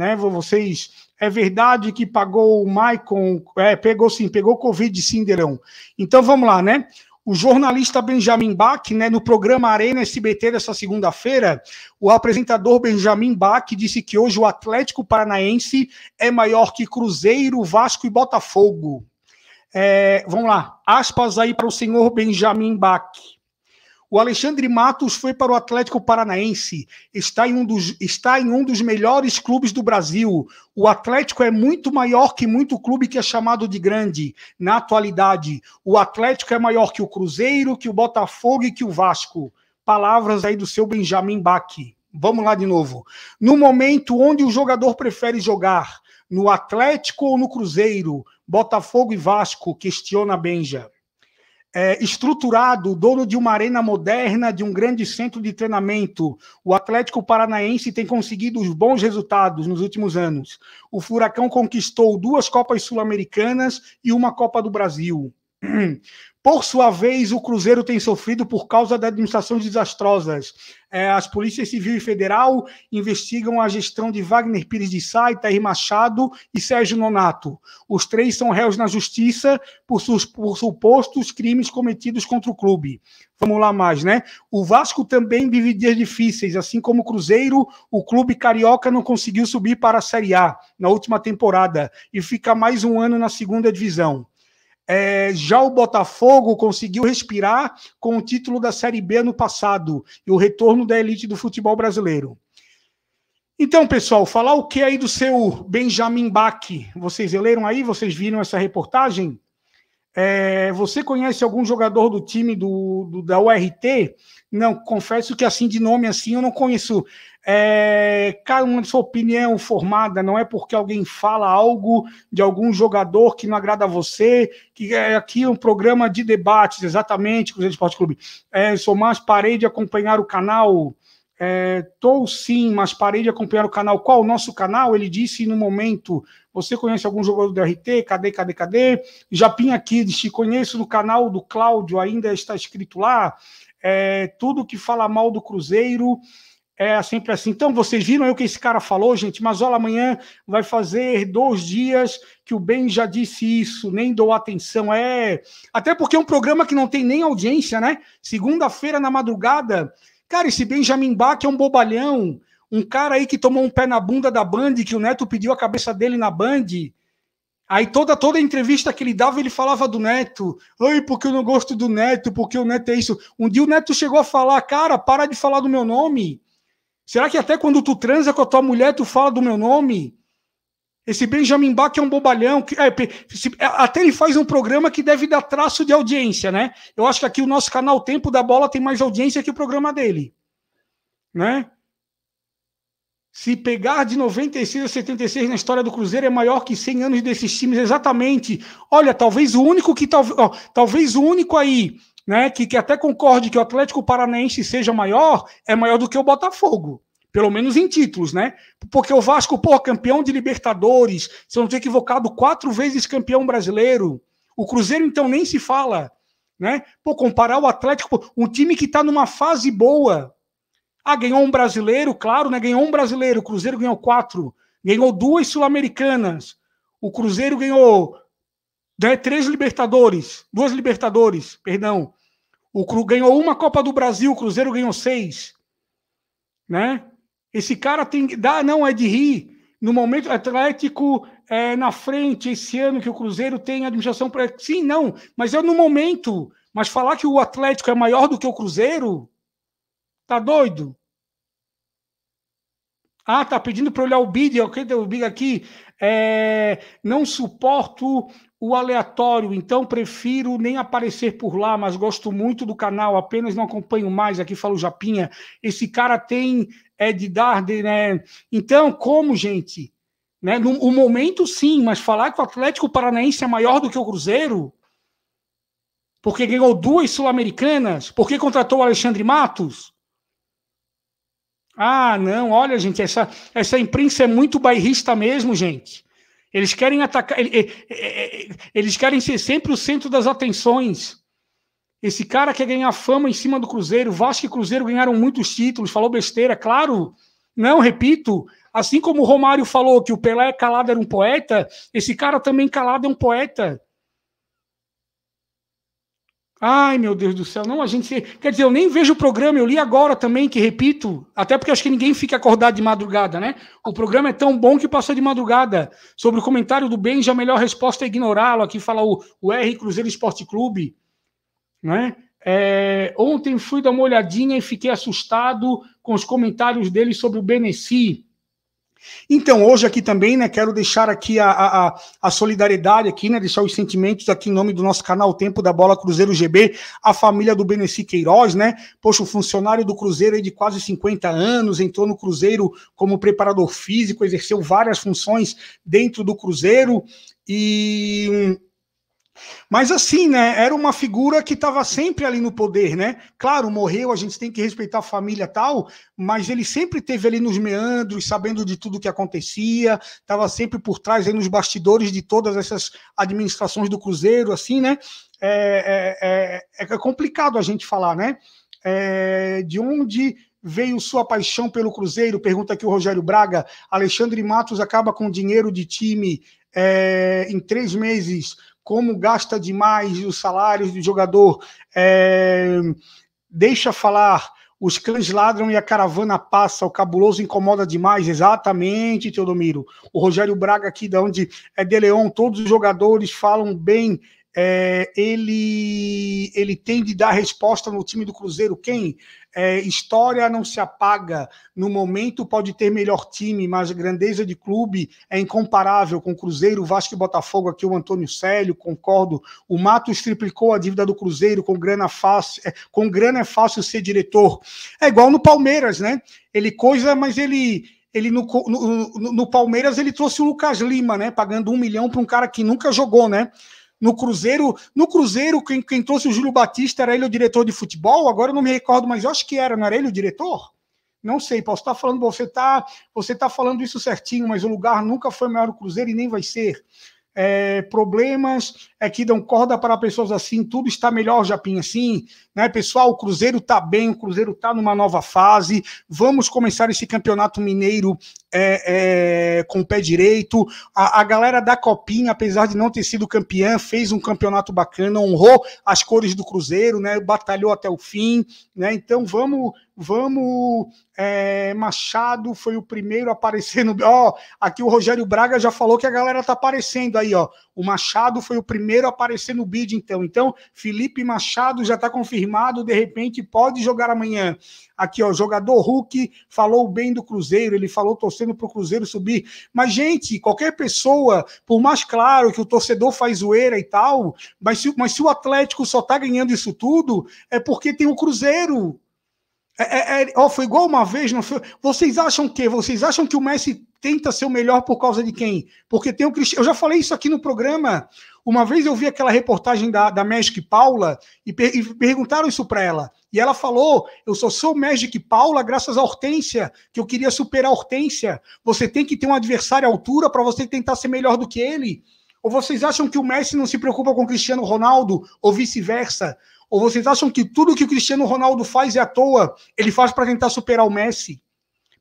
[SPEAKER 1] né? Vocês é verdade que pagou o Maicon, é, pegou sim, pegou Covid de Derão. Então vamos lá, né? O jornalista Benjamin Bach, né, no programa Arena SBT dessa segunda-feira, o apresentador Benjamin Bach disse que hoje o Atlético Paranaense é maior que Cruzeiro, Vasco e Botafogo. É, vamos lá, aspas aí para o senhor Benjamin Bach. O Alexandre Matos foi para o Atlético Paranaense. Está em, um dos, está em um dos melhores clubes do Brasil. O Atlético é muito maior que muito clube que é chamado de grande na atualidade. O Atlético é maior que o Cruzeiro, que o Botafogo e que o Vasco. Palavras aí do seu Benjamin Bach. Vamos lá de novo. No momento onde o jogador prefere jogar, no Atlético ou no Cruzeiro, Botafogo e Vasco, questiona Benja é, estruturado, dono de uma arena moderna, de um grande centro de treinamento. O Atlético Paranaense tem conseguido bons resultados nos últimos anos. O Furacão conquistou duas Copas Sul-Americanas e uma Copa do Brasil. Por sua vez, o Cruzeiro tem sofrido por causa da administração desastrosas. É, as polícias civil e federal investigam a gestão de Wagner Pires de Sá, Itair Machado e Sérgio Nonato. Os três são réus na justiça por, por supostos crimes cometidos contra o clube. Vamos lá mais, né? O Vasco também vive dias difíceis, assim como o Cruzeiro, o clube carioca não conseguiu subir para a Série A na última temporada e fica mais um ano na segunda divisão. É, já o Botafogo conseguiu respirar com o título da Série B no passado e o retorno da elite do futebol brasileiro. Então, pessoal, falar o que aí do seu Benjamin Bach? Vocês leram aí? Vocês viram essa reportagem? É, você conhece algum jogador do time do, do, da URT? Não, confesso que assim de nome assim eu não conheço é, uma sua opinião formada, não é porque alguém fala algo de algum jogador que não agrada a você, que é aqui um programa de debates, exatamente, Cruzeiro Esporte Clube. É, sou mais, parei de acompanhar o canal, é, tô sim, mas parei de acompanhar o canal. Qual o nosso canal? Ele disse no momento, você conhece algum jogador do RT? Cadê, cadê, cadê? Japinha aqui, te conheço no canal do Cláudio, ainda está escrito lá, é, tudo que fala mal do Cruzeiro é sempre assim. Então, vocês viram aí o que esse cara falou, gente? Mas olha, amanhã vai fazer dois dias que o Ben já disse isso, nem dou atenção. É. Até porque é um programa que não tem nem audiência, né? Segunda-feira na madrugada. Cara, esse Benjamin Bach é um bobalhão. Um cara aí que tomou um pé na bunda da Band, que o Neto pediu a cabeça dele na Band. Aí toda, toda entrevista que ele dava, ele falava do Neto. Ai, porque eu não gosto do Neto, porque o Neto é isso. Um dia o Neto chegou a falar, cara, para de falar do meu nome Será que até quando tu transa com a tua mulher, tu fala do meu nome? Esse Benjamin Bach é um bobalhão. Que, é, é, até ele faz um programa que deve dar traço de audiência, né? Eu acho que aqui o nosso canal Tempo da Bola tem mais audiência que o programa dele. Né? Se pegar de 96 a 76 na história do Cruzeiro é maior que 100 anos desses times, exatamente. Olha, talvez o único que. ó, talvez o único aí né, que, que até concorde que o Atlético Paranaense seja maior, é maior do que o Botafogo. Pelo menos em títulos, né? Porque o Vasco, pô, campeão de Libertadores, se eu não tiver equivocado, quatro vezes campeão brasileiro. O Cruzeiro, então, nem se fala. Né? Pô, comparar o Atlético, um time que está numa fase boa. Ah, ganhou um brasileiro, claro, né? Ganhou um brasileiro, o Cruzeiro ganhou quatro, ganhou duas sul-americanas, o Cruzeiro ganhou né, três Libertadores, duas Libertadores, perdão. O Cru ganhou uma Copa do Brasil, o Cruzeiro ganhou seis. Né? Esse cara tem que dar, não, é de rir. No momento, Atlético é, na frente esse ano que o Cruzeiro tem administração para. Sim, não, mas é no momento. Mas falar que o Atlético é maior do que o Cruzeiro, tá doido? Ah, tá pedindo para olhar o BID, ok, o BID aqui. É, não suporto o aleatório, então, prefiro nem aparecer por lá, mas gosto muito do canal, apenas não acompanho mais. Aqui falo Japinha. Esse cara tem é de dar, de, né? Então, como, gente? Né? No, momento, sim, mas falar que o Atlético Paranaense é maior do que o Cruzeiro, porque ganhou duas Sul-Americanas, porque contratou o Alexandre Matos. Ah, não, olha, gente, essa, essa imprensa é muito bairrista mesmo, gente. Eles querem atacar, eles querem ser sempre o centro das atenções. Esse cara quer ganhar fama em cima do Cruzeiro. Vasco e Cruzeiro ganharam muitos títulos, falou besteira, claro. Não, repito, assim como o Romário falou que o Pelé calado era um poeta, esse cara também calado é um poeta. Ai, meu Deus do céu, não, a gente. Quer dizer, eu nem vejo o programa, eu li agora também, que repito, até porque acho que ninguém fica acordado de madrugada, né? O programa é tão bom que passou de madrugada. Sobre o comentário do Benja, a melhor resposta é ignorá-lo. Aqui fala o, o R Cruzeiro Esporte Clube, né? É, ontem fui dar uma olhadinha e fiquei assustado com os comentários dele sobre o Beneci. Então, hoje aqui também, né, quero deixar aqui a, a, a, solidariedade aqui, né, deixar os sentimentos aqui em nome do nosso canal Tempo da Bola Cruzeiro GB, a família do Beneci Queiroz, né, poxa, o funcionário do Cruzeiro aí de quase 50 anos, entrou no Cruzeiro como preparador físico, exerceu várias funções dentro do Cruzeiro e hum, mas assim, né? Era uma figura que estava sempre ali no poder, né? Claro, morreu, a gente tem que respeitar a família tal, mas ele sempre teve ali nos meandros, sabendo de tudo que acontecia, estava sempre por trás aí nos bastidores de todas essas administrações do Cruzeiro, assim, né? É, é, é, é complicado a gente falar, né? É, de onde veio sua paixão pelo Cruzeiro? Pergunta aqui o Rogério Braga. Alexandre Matos acaba com dinheiro de time é, em três meses como gasta demais os salários do jogador, é, deixa falar, os cães ladram e a caravana passa, o cabuloso incomoda demais, exatamente, Teodomiro. O Rogério Braga aqui, da onde é De Leão todos os jogadores falam bem, é, ele, ele tem de dar resposta no time do Cruzeiro, quem? É, história não se apaga. No momento pode ter melhor time, mas grandeza de clube é incomparável com Cruzeiro, Vasco e Botafogo. Aqui o Antônio Célio, concordo. O Matos triplicou a dívida do Cruzeiro, com grana fácil, é, com grana é fácil ser diretor. É igual no Palmeiras, né? Ele coisa, mas ele ele no, no, no, Palmeiras ele trouxe o Lucas Lima, né? Pagando um milhão para um cara que nunca jogou, né? No Cruzeiro, no Cruzeiro quem, quem trouxe o Júlio Batista era ele o diretor de futebol. Agora eu não me recordo, mas eu acho que era, não era ele o diretor? Não sei, Paulo, estar está falando, você está você tá falando isso certinho, mas o lugar nunca foi maior o Cruzeiro e nem vai ser é, problemas é, que dão corda para pessoas assim, tudo está melhor, Japim, assim, né? Pessoal, o Cruzeiro está bem, o Cruzeiro está numa nova fase, vamos começar esse campeonato mineiro é, é, com o pé direito. A, a, galera da Copinha, apesar de não ter sido campeã, fez um campeonato bacana, honrou as cores do Cruzeiro, né? Batalhou até o fim, né? Então vamos vamos. É, Machado foi o primeiro a aparecer no. Ó, aqui o Rogério Braga já falou que a galera tá aparecendo aí, ó. O Machado foi o primeiro a aparecer no bid, então. Então, Felipe Machado já tá confirmado, de repente pode jogar amanhã. Aqui, ó, jogador Hulk falou bem do Cruzeiro, ele falou torcendo pro Cruzeiro subir. Mas, gente, qualquer pessoa, por mais claro que o torcedor faz zoeira e tal, mas se, mas se o Atlético só tá ganhando isso tudo, é porque tem o Cruzeiro. É, é, é, ó, foi igual uma vez, não foi? Vocês acham que? Vocês acham que o Messi tenta ser o melhor por causa de quem? Porque tem o Cristiano. Eu já falei isso aqui no programa. Uma vez eu vi aquela reportagem da, da Magic Paula e, per, e perguntaram isso para ela. E ela falou: Eu só sou Magic Paula graças à Hortência, que eu queria superar a Hortência. Você tem que ter um adversário à altura para você tentar ser melhor do que ele. Ou vocês acham que o Messi não se preocupa com o Cristiano Ronaldo ou vice-versa? Ou vocês acham que tudo que o Cristiano Ronaldo faz é à toa? Ele faz para tentar superar o Messi?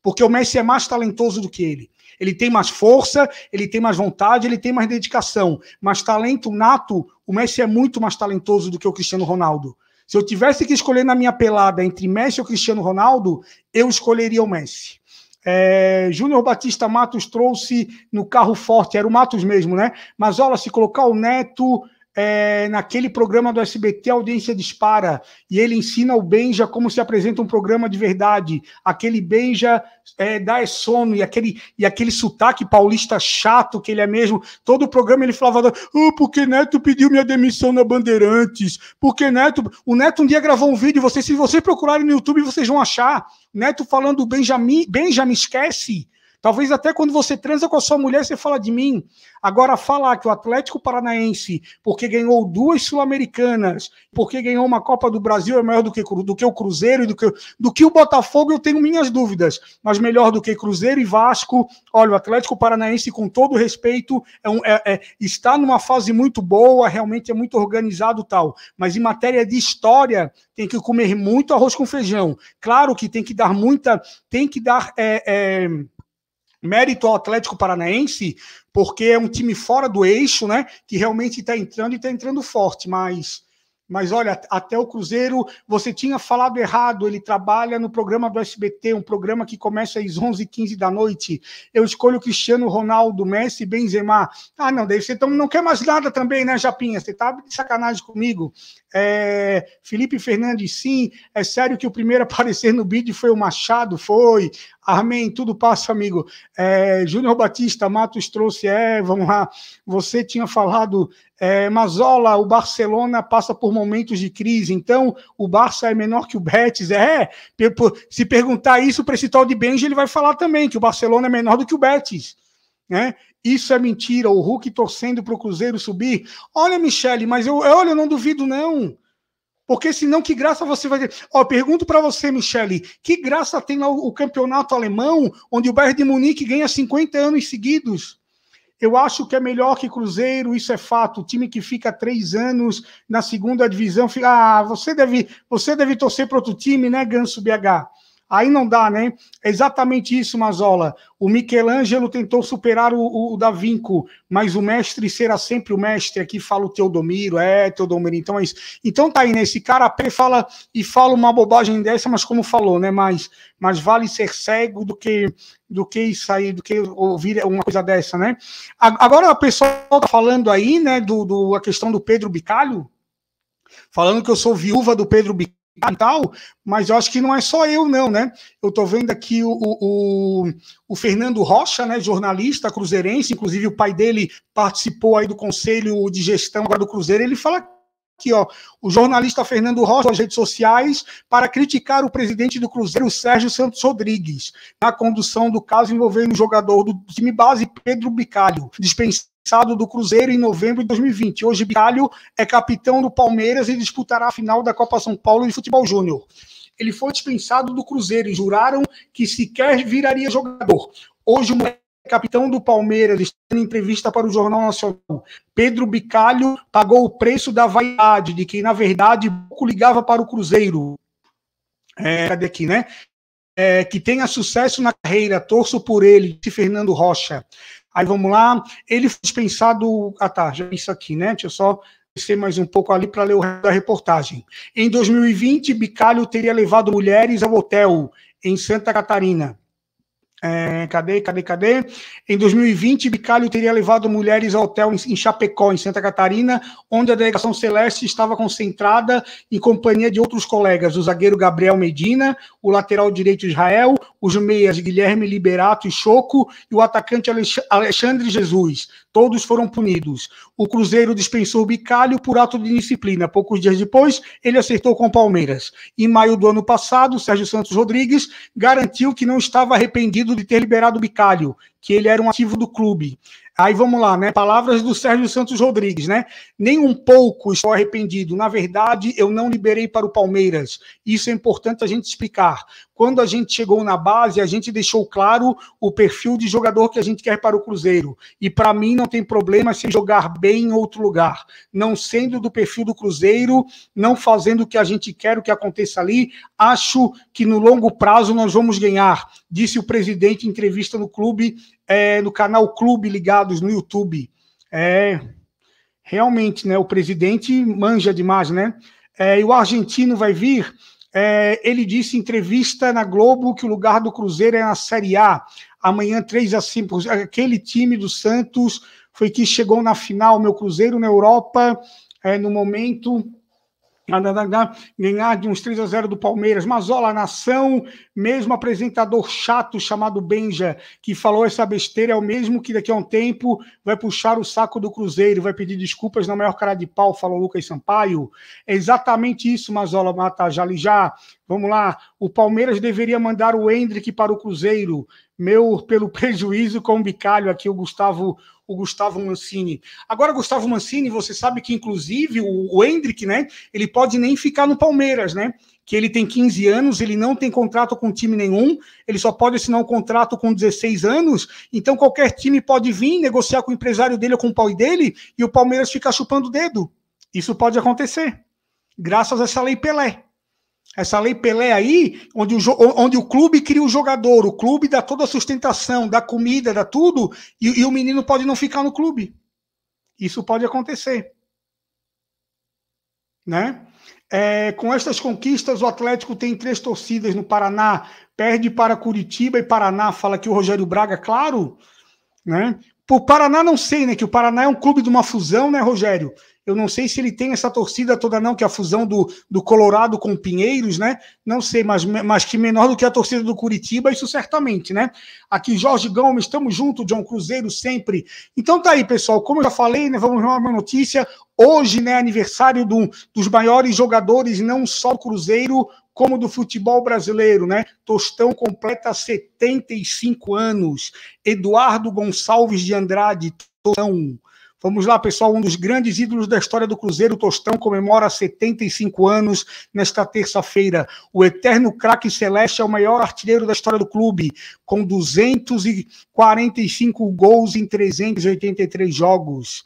[SPEAKER 1] Porque o Messi é mais talentoso do que ele. Ele tem mais força, ele tem mais vontade, ele tem mais dedicação. Mas talento nato, o Messi é muito mais talentoso do que o Cristiano Ronaldo. Se eu tivesse que escolher na minha pelada entre Messi ou Cristiano Ronaldo, eu escolheria o Messi. É, Júnior Batista Matos trouxe no carro forte, era o Matos mesmo, né? Mas olha, se colocar o Neto, é, naquele programa do SBT a audiência dispara e ele ensina o Benja como se apresenta um programa de verdade. Aquele Benja é, dá é sono e aquele, e aquele sotaque paulista chato que ele é mesmo. Todo o programa ele falava: oh, porque Neto pediu minha demissão na Bandeirantes? Porque Neto. O Neto um dia gravou um vídeo, vocês, se vocês procurarem no YouTube, vocês vão achar. Neto falando: Benjamin, Benjamin esquece Talvez até quando você transa com a sua mulher, você fala de mim. Agora, falar que o Atlético Paranaense, porque ganhou duas Sul-Americanas, porque ganhou uma Copa do Brasil, é maior do que, do que o Cruzeiro e do que, do que o Botafogo, eu tenho minhas dúvidas. Mas melhor do que Cruzeiro e Vasco, olha, o Atlético Paranaense, com todo respeito, é um, é, é, está numa fase muito boa, realmente é muito organizado tal. Mas em matéria de história, tem que comer muito arroz com feijão. Claro que tem que dar muita. Tem que dar. É, é mérito ao Atlético Paranaense, porque é um time fora do eixo, né? Que realmente está entrando e está entrando forte, mas. Mas olha, até o Cruzeiro, você tinha falado errado, ele trabalha no programa do SBT, um programa que começa às 11h15 da noite. Eu escolho Cristiano Ronaldo, Messi, Benzema. Ah, não, deve você tão. não quer mais nada também, né, Japinha? Você tá de sacanagem comigo. É, Felipe Fernandes, sim, é sério que o primeiro a aparecer no vídeo foi o Machado? Foi. Armin, tudo passa, amigo. É, Júnior Batista, Matos trouxe, é, vamos lá. Você tinha falado, é, Mazola, o Barcelona passa por momentos de crise, então o Barça é menor que o Betis. É, se perguntar isso para esse tal de Benji, ele vai falar também que o Barcelona é menor do que o Betis. Né? Isso é mentira, o Hulk torcendo para o Cruzeiro subir. Olha, Michele, mas eu, olha, eu não duvido, não. Porque senão que graça você vai ter? Ó, pergunto para você, Michele, que graça tem lá o campeonato alemão, onde o Bayern de Munique ganha 50 anos seguidos? Eu acho que é melhor que Cruzeiro, isso é fato. O time que fica três anos na segunda divisão, fica... ah, você deve, você deve torcer para outro time, né, Ganso BH? Aí não dá, né? É exatamente isso, Mazola. O Michelangelo tentou superar o, o mas o mestre será sempre o mestre. Aqui fala o Teodomiro, é, Teodomiro, então é isso. Então tá aí, né? Esse cara P fala e fala uma bobagem dessa, mas como falou, né? Mas, mas vale ser cego do que do que isso aí, do que ouvir uma coisa dessa, né? Agora o pessoal tá falando aí, né, do, do a questão do Pedro Bicalho, falando que eu sou viúva do Pedro Bicalho e tal, mas eu acho que não é só eu, não, né? Eu estou vendo aqui o, o, o, Fernando Rocha, né, jornalista cruzeirense, inclusive o pai dele participou aí do conselho de gestão agora do Cruzeiro, ele fala aqui, ó, o jornalista Fernando Rocha nas redes sociais para criticar o presidente do Cruzeiro, Sérgio Santos Rodrigues, na condução do caso envolvendo o jogador do time base, Pedro Bicalho, dispensado dispensado do Cruzeiro em novembro de 2020. Hoje, Bicalho é capitão do Palmeiras e disputará a final da Copa São Paulo de Futebol Júnior. Ele foi dispensado do Cruzeiro e juraram que sequer viraria jogador. Hoje, o é capitão do Palmeiras, em entrevista para o Jornal Nacional, Pedro Bicalho pagou o preço da vaidade, de quem, na verdade, pouco ligava para o Cruzeiro. É, cadê aqui, né? É, que tenha sucesso na carreira, torço por ele, disse Fernando Rocha. Aí vamos lá, ele foi dispensado. Ah, tá, já isso aqui, né? Deixa eu só descer mais um pouco ali para ler o resto da reportagem. Em 2020, Bicalho teria levado mulheres ao hotel em Santa Catarina. É, cadê, cadê, cadê? Em 2020, Bicalho teria levado mulheres ao hotel em Chapecó, em Santa Catarina, onde a delegação celeste estava concentrada em companhia de outros colegas, o zagueiro Gabriel Medina, o lateral direito Israel, os meias Guilherme Liberato e Choco e o atacante Alexandre Jesus. Todos foram punidos. O Cruzeiro dispensou o Bicalho por ato de indisciplina. Poucos dias depois, ele acertou com o Palmeiras. Em maio do ano passado, Sérgio Santos Rodrigues garantiu que não estava arrependido de ter liberado o Bicalho, que ele era um ativo do clube. Aí vamos lá, né? Palavras do Sérgio Santos Rodrigues, né? Nem um pouco estou arrependido. Na verdade, eu não liberei para o Palmeiras. Isso é importante a gente explicar. Quando a gente chegou na base, a gente deixou claro o perfil de jogador que a gente quer para o Cruzeiro. E para mim não tem problema se jogar bem em outro lugar, não sendo do perfil do Cruzeiro, não fazendo o que a gente quer, o que aconteça ali. Acho que no longo prazo nós vamos ganhar, disse o presidente em entrevista no clube é, canal Clube Ligados no YouTube. É, realmente, né? O presidente manja demais, né? É, e o argentino vai vir. É, ele disse em entrevista na Globo que o lugar do Cruzeiro é na Série A. Amanhã, 3 a 5. Aquele time do Santos foi que chegou na final. Meu Cruzeiro na Europa, é, no momento, ganhar de uns 3 a 0 do Palmeiras. Mas olha, nação, mesmo apresentador chato chamado Benja, que falou essa besteira, é o mesmo que daqui a um tempo vai puxar o saco do Cruzeiro, vai pedir desculpas na maior cara de pau, falou Lucas Sampaio. É exatamente isso, Mazola Matajali. Já, vamos lá, o Palmeiras deveria mandar o Hendrick para o Cruzeiro. Meu, pelo prejuízo com o bicalho aqui, o Gustavo o Gustavo Mancini. Agora, Gustavo Mancini, você sabe que, inclusive, o, o Hendrick, né? Ele pode nem ficar no Palmeiras, né? Que ele tem 15 anos, ele não tem contrato com time nenhum, ele só pode assinar um contrato com 16 anos, então qualquer time pode vir negociar com o empresário dele ou com o pai dele e o Palmeiras ficar chupando o dedo. Isso pode acontecer, graças a essa lei Pelé. Essa lei Pelé aí, onde o, onde o clube cria o jogador, o clube dá toda a sustentação, dá comida, dá tudo, e, e o menino pode não ficar no clube. Isso pode acontecer. Né? É, com estas conquistas, o Atlético tem três torcidas no Paraná, perde para Curitiba e Paraná, fala que o Rogério Braga, claro, né? Por Paraná não sei, né? Que o Paraná é um clube de uma fusão, né, Rogério? Eu não sei se ele tem essa torcida toda, não, que é a fusão do, do Colorado com Pinheiros, né? Não sei, mas, mas que menor do que a torcida do Curitiba, isso certamente, né? Aqui, Jorge Gomes, estamos junto, John Cruzeiro, sempre. Então tá aí, pessoal. Como eu já falei, né? Vamos ver uma notícia. Hoje, né, aniversário do, dos maiores jogadores, não só do Cruzeiro, como do futebol brasileiro, né? Tostão completa 75 anos. Eduardo Gonçalves de Andrade, Tostão. Vamos lá, pessoal. Um dos grandes ídolos da história do Cruzeiro, Tostão, comemora 75 anos nesta terça-feira. O eterno craque celeste é o maior artilheiro da história do clube, com 245 gols em 383 jogos.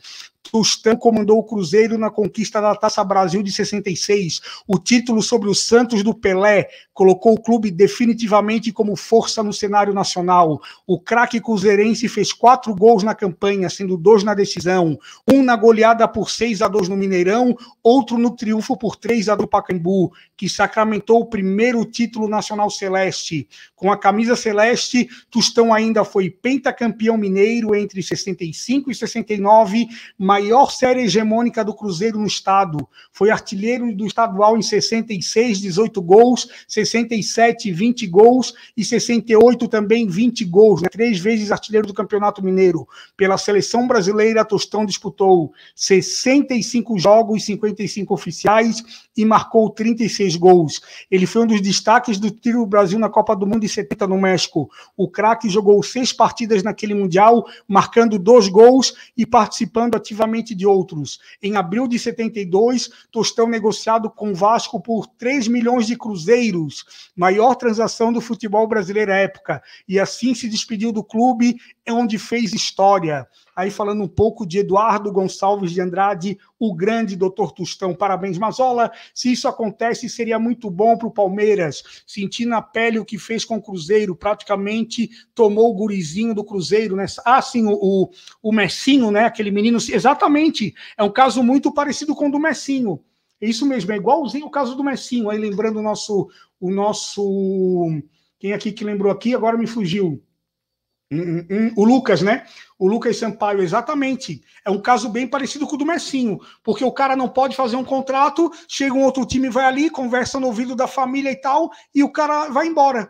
[SPEAKER 1] Tostão comandou o Cruzeiro na conquista da Taça Brasil de 66, o título sobre o Santos do Pelé colocou o clube definitivamente como força no cenário nacional. O craque cruzeirense fez quatro gols na campanha, sendo dois na decisão, um na goleada por 6 a 2 no Mineirão, outro no triunfo por 3 a 2 no Pacaembu, que sacramentou o primeiro título nacional celeste. Com a camisa celeste, Tostão ainda foi pentacampeão mineiro entre 65 e 69, mas maior série hegemônica do Cruzeiro no estado. Foi artilheiro do estadual em 66, 18 gols, 67, 20 gols e 68 também 20 gols, né? três vezes artilheiro do Campeonato Mineiro. Pela seleção brasileira, Tostão disputou 65 jogos, 55 oficiais e marcou 36 gols. Ele foi um dos destaques do trio Brasil na Copa do Mundo de 70 no México. O craque jogou seis partidas naquele Mundial, marcando dois gols e participando ativamente de outros. Em abril de 72, Tostão negociado com o Vasco por 3 milhões de cruzeiros, maior transação do futebol brasileiro à época, e assim se despediu do clube, é onde fez história. Aí falando um pouco de Eduardo Gonçalves de Andrade, o grande doutor Tustão. Parabéns, Mazola. Se isso acontece, seria muito bom para o Palmeiras. sentir na pele o que fez com o Cruzeiro. Praticamente tomou o gurizinho do Cruzeiro, né? Ah, sim, o, o, o Messinho, né? Aquele menino. Exatamente. É um caso muito parecido com o do Messinho. É isso mesmo, é igualzinho o caso do Messinho. Aí lembrando o nosso. O nosso... Quem é aqui que lembrou aqui, agora me fugiu. Hum, hum, hum. o Lucas, né? O Lucas Sampaio, exatamente. É um caso bem parecido com o do Messinho, porque o cara não pode fazer um contrato, chega um outro time, vai ali, conversa no ouvido da família e tal, e o cara vai embora.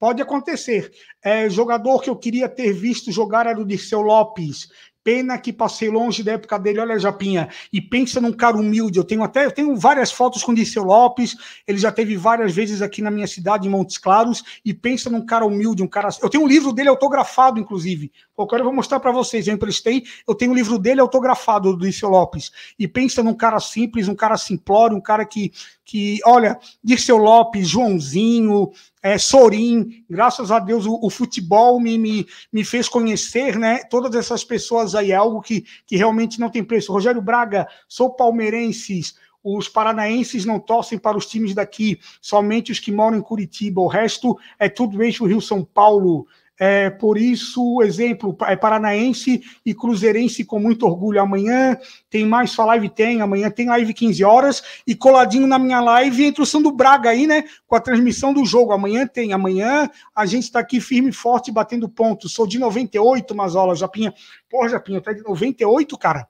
[SPEAKER 1] Pode acontecer. É, jogador que eu queria ter visto jogar era o Dirceu Lopes, Pena que passei longe da época dele, olha Japinha, e pensa num cara humilde. Eu tenho até eu tenho várias fotos com o Diceu Lopes, ele já teve várias vezes aqui na minha cidade, em Montes Claros, e pensa num cara humilde, um cara. Assim. Eu tenho um livro dele autografado, inclusive, Qualquer eu vou mostrar para vocês. Eu emprestei, eu tenho o um livro dele autografado, do Dirceu Lopes. E pensa num cara simples, um cara simplório, um cara que, que olha, Dirceu Lopes, Joãozinho, é, Sorim, graças a Deus o, o, futebol me, me, me fez conhecer, né? Todas essas pessoas aí, é algo que, que realmente não tem preço. Rogério Braga, sou palmeirense. os paranaenses não torcem para os times daqui, somente os que moram em Curitiba. O resto é tudo eixo Rio-São Paulo. É, por isso, exemplo, é paranaense e cruzeirense com muito orgulho. Amanhã tem mais sua live? Tem. Amanhã tem live 15 horas. E coladinho na minha live entra o Sandro Braga aí, né? Com a transmissão do jogo. Amanhã tem. Amanhã a gente está aqui firme e forte, batendo ponto. Sou de 98, Mazola, Japinha. Porra, Japinha, tá de 98, cara.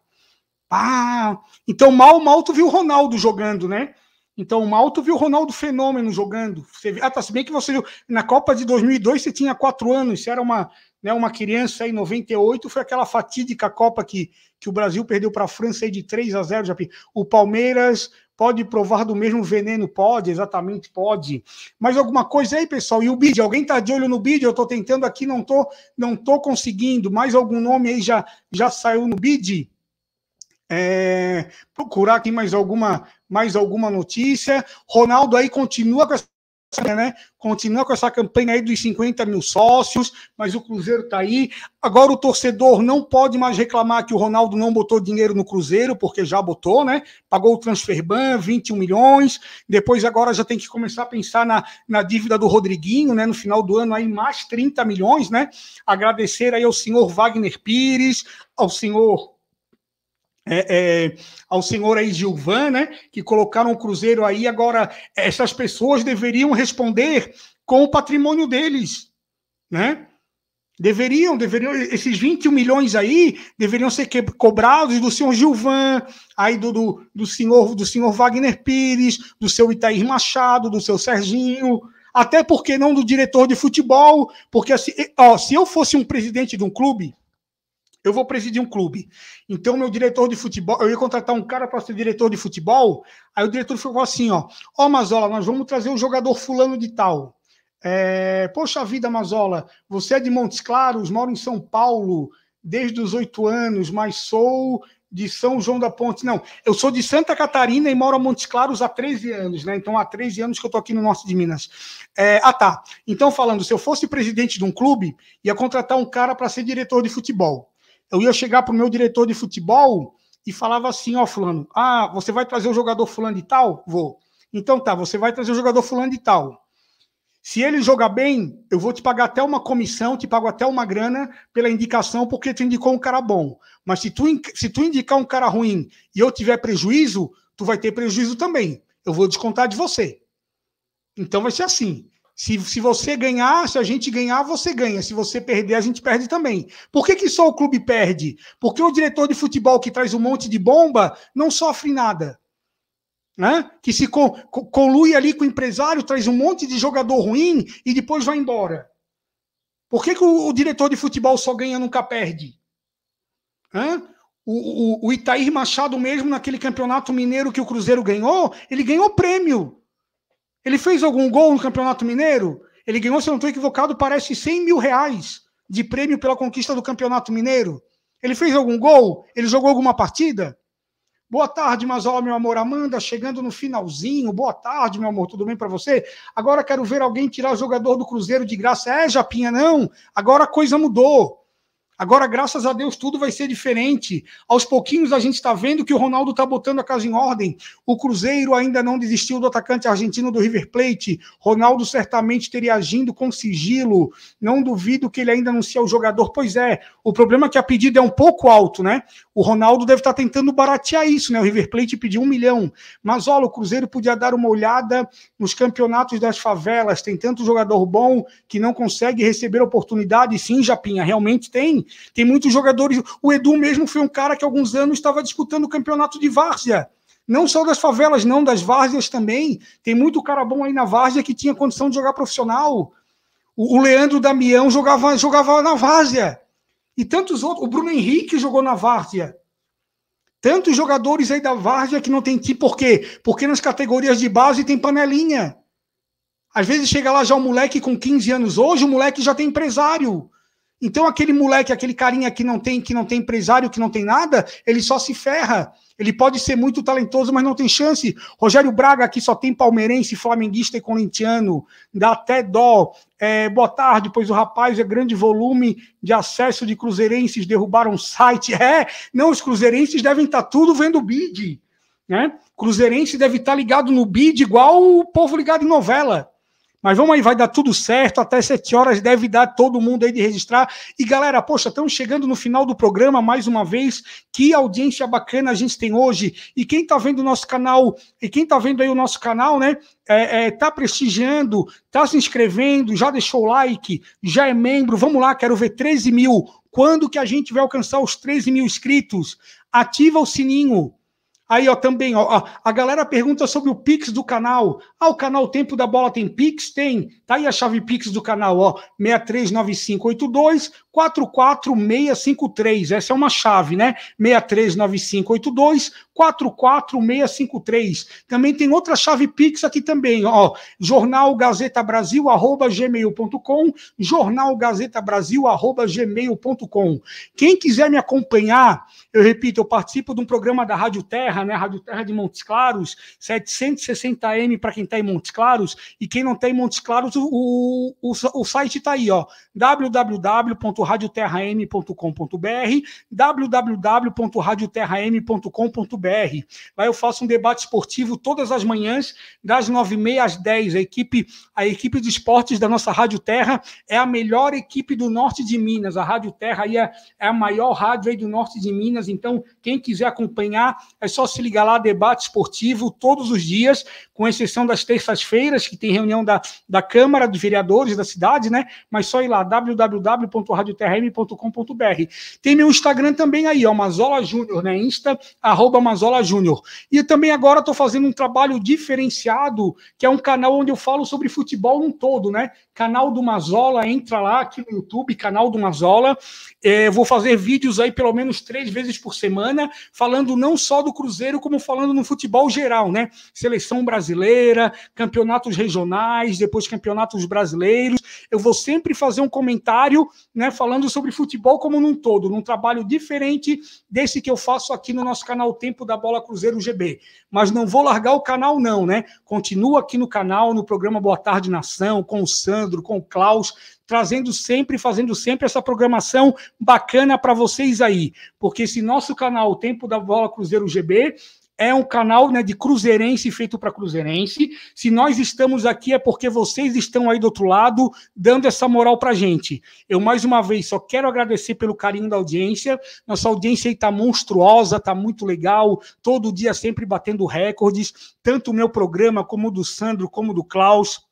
[SPEAKER 1] Ah, então mal, mal tu viu o Ronaldo jogando, né? Então, o Malto viu o Ronaldo Fenômeno jogando. Você, ah, tá, se bem que você viu, na Copa de 2002 você tinha quatro anos, você era uma, né, uma criança em 98, foi aquela fatídica Copa que, que o Brasil perdeu para a França aí de 3 a 0. Já, o Palmeiras pode provar do mesmo veneno? Pode, exatamente, pode. Mas alguma coisa aí, pessoal? E o bid? Alguém tá de olho no bid? Eu estou tentando aqui, não tô, não tô conseguindo. Mais algum nome aí já, já saiu no bid? É, procurar aqui mais alguma mais alguma notícia? Ronaldo aí continua com essa né? Continua com essa campanha aí dos 50 mil sócios, mas o Cruzeiro tá aí. Agora o torcedor não pode mais reclamar que o Ronaldo não botou dinheiro no Cruzeiro, porque já botou, né? Pagou o transfer ban 21 milhões. Depois agora já tem que começar a pensar na, na dívida do Rodriguinho, né? No final do ano aí mais 30 milhões, né? Agradecer aí ao senhor Wagner Pires, ao senhor é, é, ao senhor aí Gilvan, né, que colocaram o Cruzeiro aí. Agora, essas pessoas deveriam responder com o patrimônio deles, né? Deveriam, deveriam, esses 21 milhões aí deveriam ser que, cobrados do senhor Gilvan, aí do, do, do, senhor do senhor Wagner Pires, do seu Itair Machado, do seu Serginho, até porque não do diretor de futebol, porque assim, ó, se eu fosse um presidente de um clube, eu vou presidir um clube. Então, meu diretor de futebol, eu ia contratar um cara para ser diretor de futebol. Aí o diretor falou assim: ó, ó, Mazola, nós vamos trazer um jogador fulano de tal. É, Poxa vida, Mazola, você é de Montes Claros, moro em São Paulo desde os oito anos, mas sou de São João da Ponte. Não, eu sou de Santa Catarina e moro a Montes Claros há 13 anos, né? Então há 13 anos que eu tô aqui no norte de Minas. É, ah, tá. Então, falando, se eu fosse presidente de um clube, ia contratar um cara para ser diretor de futebol eu ia chegar para o meu diretor de futebol e falava assim, ó, fulano, ah, você vai trazer o jogador fulano de tal? Vou. Então tá, você vai trazer o jogador fulano de tal. Se ele jogar bem, eu vou te pagar até uma comissão, te pago até uma grana pela indicação, porque tu indicou um cara bom. Mas se tu, se tu indicar um cara ruim e eu tiver prejuízo, tu vai ter prejuízo também. Eu vou descontar de você. Então vai ser assim. Se, se você ganhar, se a gente ganhar, você ganha. Se você perder, a gente perde também. Por que, que só o clube perde? Porque o diretor de futebol que traz um monte de bomba não sofre nada. Né? Que se co colui ali com o empresário, traz um monte de jogador ruim e depois vai embora. Por que, que o, o diretor de futebol só ganha, nunca perde? O, o, o Itair Machado, mesmo naquele campeonato mineiro que o Cruzeiro ganhou, ele ganhou prêmio. Ele fez algum gol no Campeonato Mineiro? Ele ganhou, se eu não estou equivocado, parece 100 mil reais de prêmio pela conquista do Campeonato Mineiro. Ele fez algum gol? Ele jogou alguma partida? Boa tarde, Mazola, meu amor. Amanda, chegando no finalzinho. Boa tarde, meu amor. Tudo bem para você? Agora quero ver alguém tirar o jogador do Cruzeiro de graça. É, Japinha, não. Agora a coisa mudou. Agora, graças a Deus, tudo vai ser diferente. Aos pouquinhos a gente está vendo que o Ronaldo está botando a casa em ordem. O Cruzeiro ainda não desistiu do atacante argentino do River Plate. Ronaldo certamente teria agindo com sigilo. Não duvido que ele ainda anuncia o jogador. Pois é, o problema é que a pedida é um pouco alto, né? O Ronaldo deve estar tá tentando baratear isso, né? O River Plate pediu um milhão. Mas olha, o Cruzeiro podia dar uma olhada nos campeonatos das favelas. Tem tanto jogador bom que não consegue receber oportunidade. Sim, Japinha, realmente tem tem muitos jogadores. O Edu mesmo foi um cara que há alguns anos estava disputando o campeonato de várzea. Não só das favelas, não, das várzeas também. Tem muito cara bom aí na várzea que tinha condição de jogar profissional. O, o Leandro Damião jogava, jogava na várzea. E tantos outros. O Bruno Henrique jogou na várzea. Tantos jogadores aí da várzea que não tem time. Por quê? Porque nas categorias de base tem panelinha. Às vezes chega lá já um moleque com 15 anos hoje, o moleque já tem empresário. Então aquele moleque, aquele carinha que não tem, que não tem empresário, que não tem nada, ele só se ferra. Ele pode ser muito talentoso, mas não tem chance. Rogério Braga aqui só tem palmeirense, flamenguista e corintiano. Dá até dó. É, boa tarde, pois o rapaz é grande volume de acesso de cruzeirenses, derrubaram o site. É, não, os cruzeirenses devem estar tá tudo vendo o bid. Né? Cruzeirense deve estar tá ligado no bid, igual o povo ligado em novela. Mas vamos aí, vai dar tudo certo. Até 7 horas deve dar todo mundo aí de registrar. E galera, poxa, estamos chegando no final do programa mais uma vez. Que audiência bacana a gente tem hoje. E quem está vendo o nosso canal, e quem está vendo aí o nosso canal, né? É, é, tá prestigiando, tá se inscrevendo, já deixou o like, já é membro. Vamos lá, quero ver 13 mil. Quando que a gente vai alcançar os 13 mil inscritos? Ativa o sininho. Aí, ó, também, ó, a, galera pergunta sobre o Pix do canal. Ah, o canal Tempo da Bola tem Pix? Tem. Tá aí a chave Pix do canal, ó. 639582 44653. Essa é uma chave, né? 639582 44653. Também tem outra chave Pix aqui também, ó. Jornal Gazeta Brasil, arroba gmail.com. Jornal Gazeta Brasil, arroba gmail.com. Quem quiser me acompanhar, eu repito, eu participo de um programa da Rádio Terra, né? Rádio Terra de Montes Claros, 760M para quem tá em Montes Claros, e quem não tem em Montes Claros, o, o, o, site está aí, ó, www.radioterram.com.br, www.radioterram.com.br. Lá eu faço um debate esportivo todas as manhãs, das nove e meia às dez a equipe, a equipe de esportes da nossa Rádio Terra é a melhor equipe do norte de Minas. A Rádio Terra aí é, é a maior rádio aí do norte de Minas, então quem quiser acompanhar, é só se ligar lá, debate esportivo, todos os dias, com exceção das terças-feiras, que tem reunião da, da Câmara dos Vereadores da cidade, né? Mas só ir lá, www.radiotrm.com.br. Tem meu Instagram também aí, ó, Mazola Júnior, né? Insta, arroba Mazola Júnior. E também agora estou fazendo um trabalho diferenciado, que é um canal onde eu falo sobre futebol num todo, né? canal do Mazola, entra lá aqui no YouTube, canal do Mazola. É, vou fazer vídeos aí pelo menos três vezes por semana, falando não só do Cruzeiro, como falando no futebol geral, né? Seleção brasileira, campeonatos regionais, depois campeonatos brasileiros. Eu vou sempre fazer um comentário, né, falando sobre futebol como num todo, num trabalho diferente desse que eu faço aqui no nosso canal Tempo da Bola Cruzeiro GB. Mas não vou largar o canal, não, né? Continua aqui no canal, no programa Boa Tarde Nação, com o Sam, Leandro, com o Klaus, trazendo sempre, fazendo sempre essa programação bacana para vocês aí. Porque esse nosso canal, o Tempo da Bola Cruzeiro GB, é um canal né, de cruzeirense feito para cruzeirense. Se nós estamos aqui é porque vocês estão aí do outro lado dando essa moral para gente. Eu mais uma vez só quero agradecer pelo carinho da audiência. Nossa audiência aí está monstruosa, está muito legal. Todo dia sempre batendo recordes, tanto o meu programa como o do Sandro, como o do Klaus.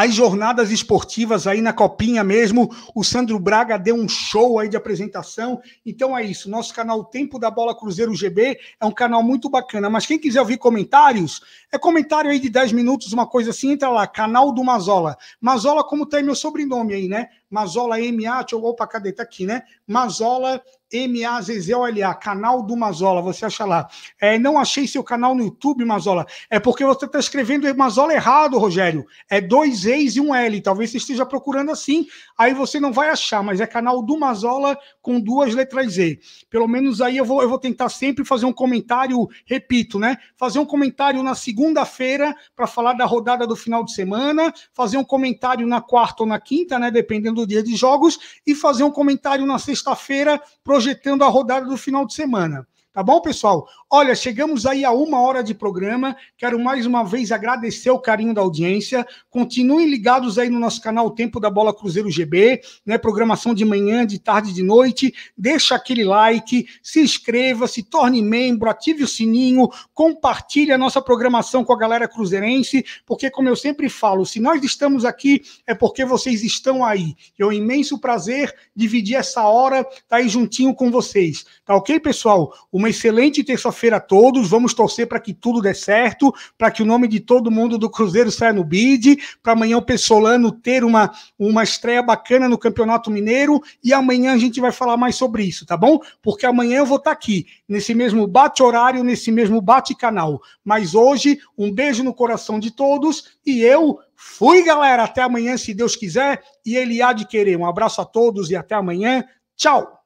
[SPEAKER 1] As jornadas esportivas aí na Copinha mesmo, o Sandro Braga deu um show aí de apresentação. Então é isso, nosso canal Tempo da Bola Cruzeiro GB é um canal muito bacana. Mas quem quiser ouvir comentários, é comentário aí de 10 minutos, uma coisa assim, entra lá, canal do Mazola. Mazola, como tem meu sobrenome aí, né? Mazola MA, opa, cadê? Tá aqui, né? Mazola M-A-Z-Z-O-L-A, canal do Mazola, você acha lá. É, não achei seu canal no YouTube, Mazola. É porque você está escrevendo Mazola errado, Rogério. É dois Z's e um L. Talvez você esteja procurando assim, aí você não vai achar, mas é canal do Mazola com duas letras Z. Pelo menos aí eu vou, eu vou tentar sempre fazer um comentário, repito, né? Fazer um comentário na segunda-feira para falar da rodada do final de semana, fazer um comentário na quarta ou na quinta, né? Dependendo do dia de jogos, e fazer um comentário na sexta-feira projetando a rodada do final de semana. Tá bom, pessoal? Olha, chegamos aí a uma hora de programa. Quero mais uma vez agradecer o carinho da audiência. Continuem ligados aí no nosso canal Tempo da Bola Cruzeiro GB, né? Programação de manhã, de tarde, de noite. Deixa aquele like, se inscreva, se torne membro, ative o sininho, compartilhe a nossa programação com a galera cruzeirense, porque como eu sempre falo, se nós estamos aqui é porque vocês estão aí. É um imenso prazer dividir essa hora tá aí juntinho com vocês. Tá OK, pessoal? O uma excelente terça-feira a todos. Vamos torcer para que tudo dê certo, para que o nome de todo mundo do Cruzeiro saia no bid, para amanhã o Pessolano ter uma, uma estreia bacana no Campeonato Mineiro. E amanhã a gente vai falar mais sobre isso, tá bom? Porque amanhã eu vou estar tá aqui, nesse mesmo bate-horário, nesse mesmo bate-canal. Mas hoje, um beijo no coração de todos e eu fui, galera. Até amanhã, se Deus quiser, e ele há de querer. Um abraço a todos e até amanhã. Tchau!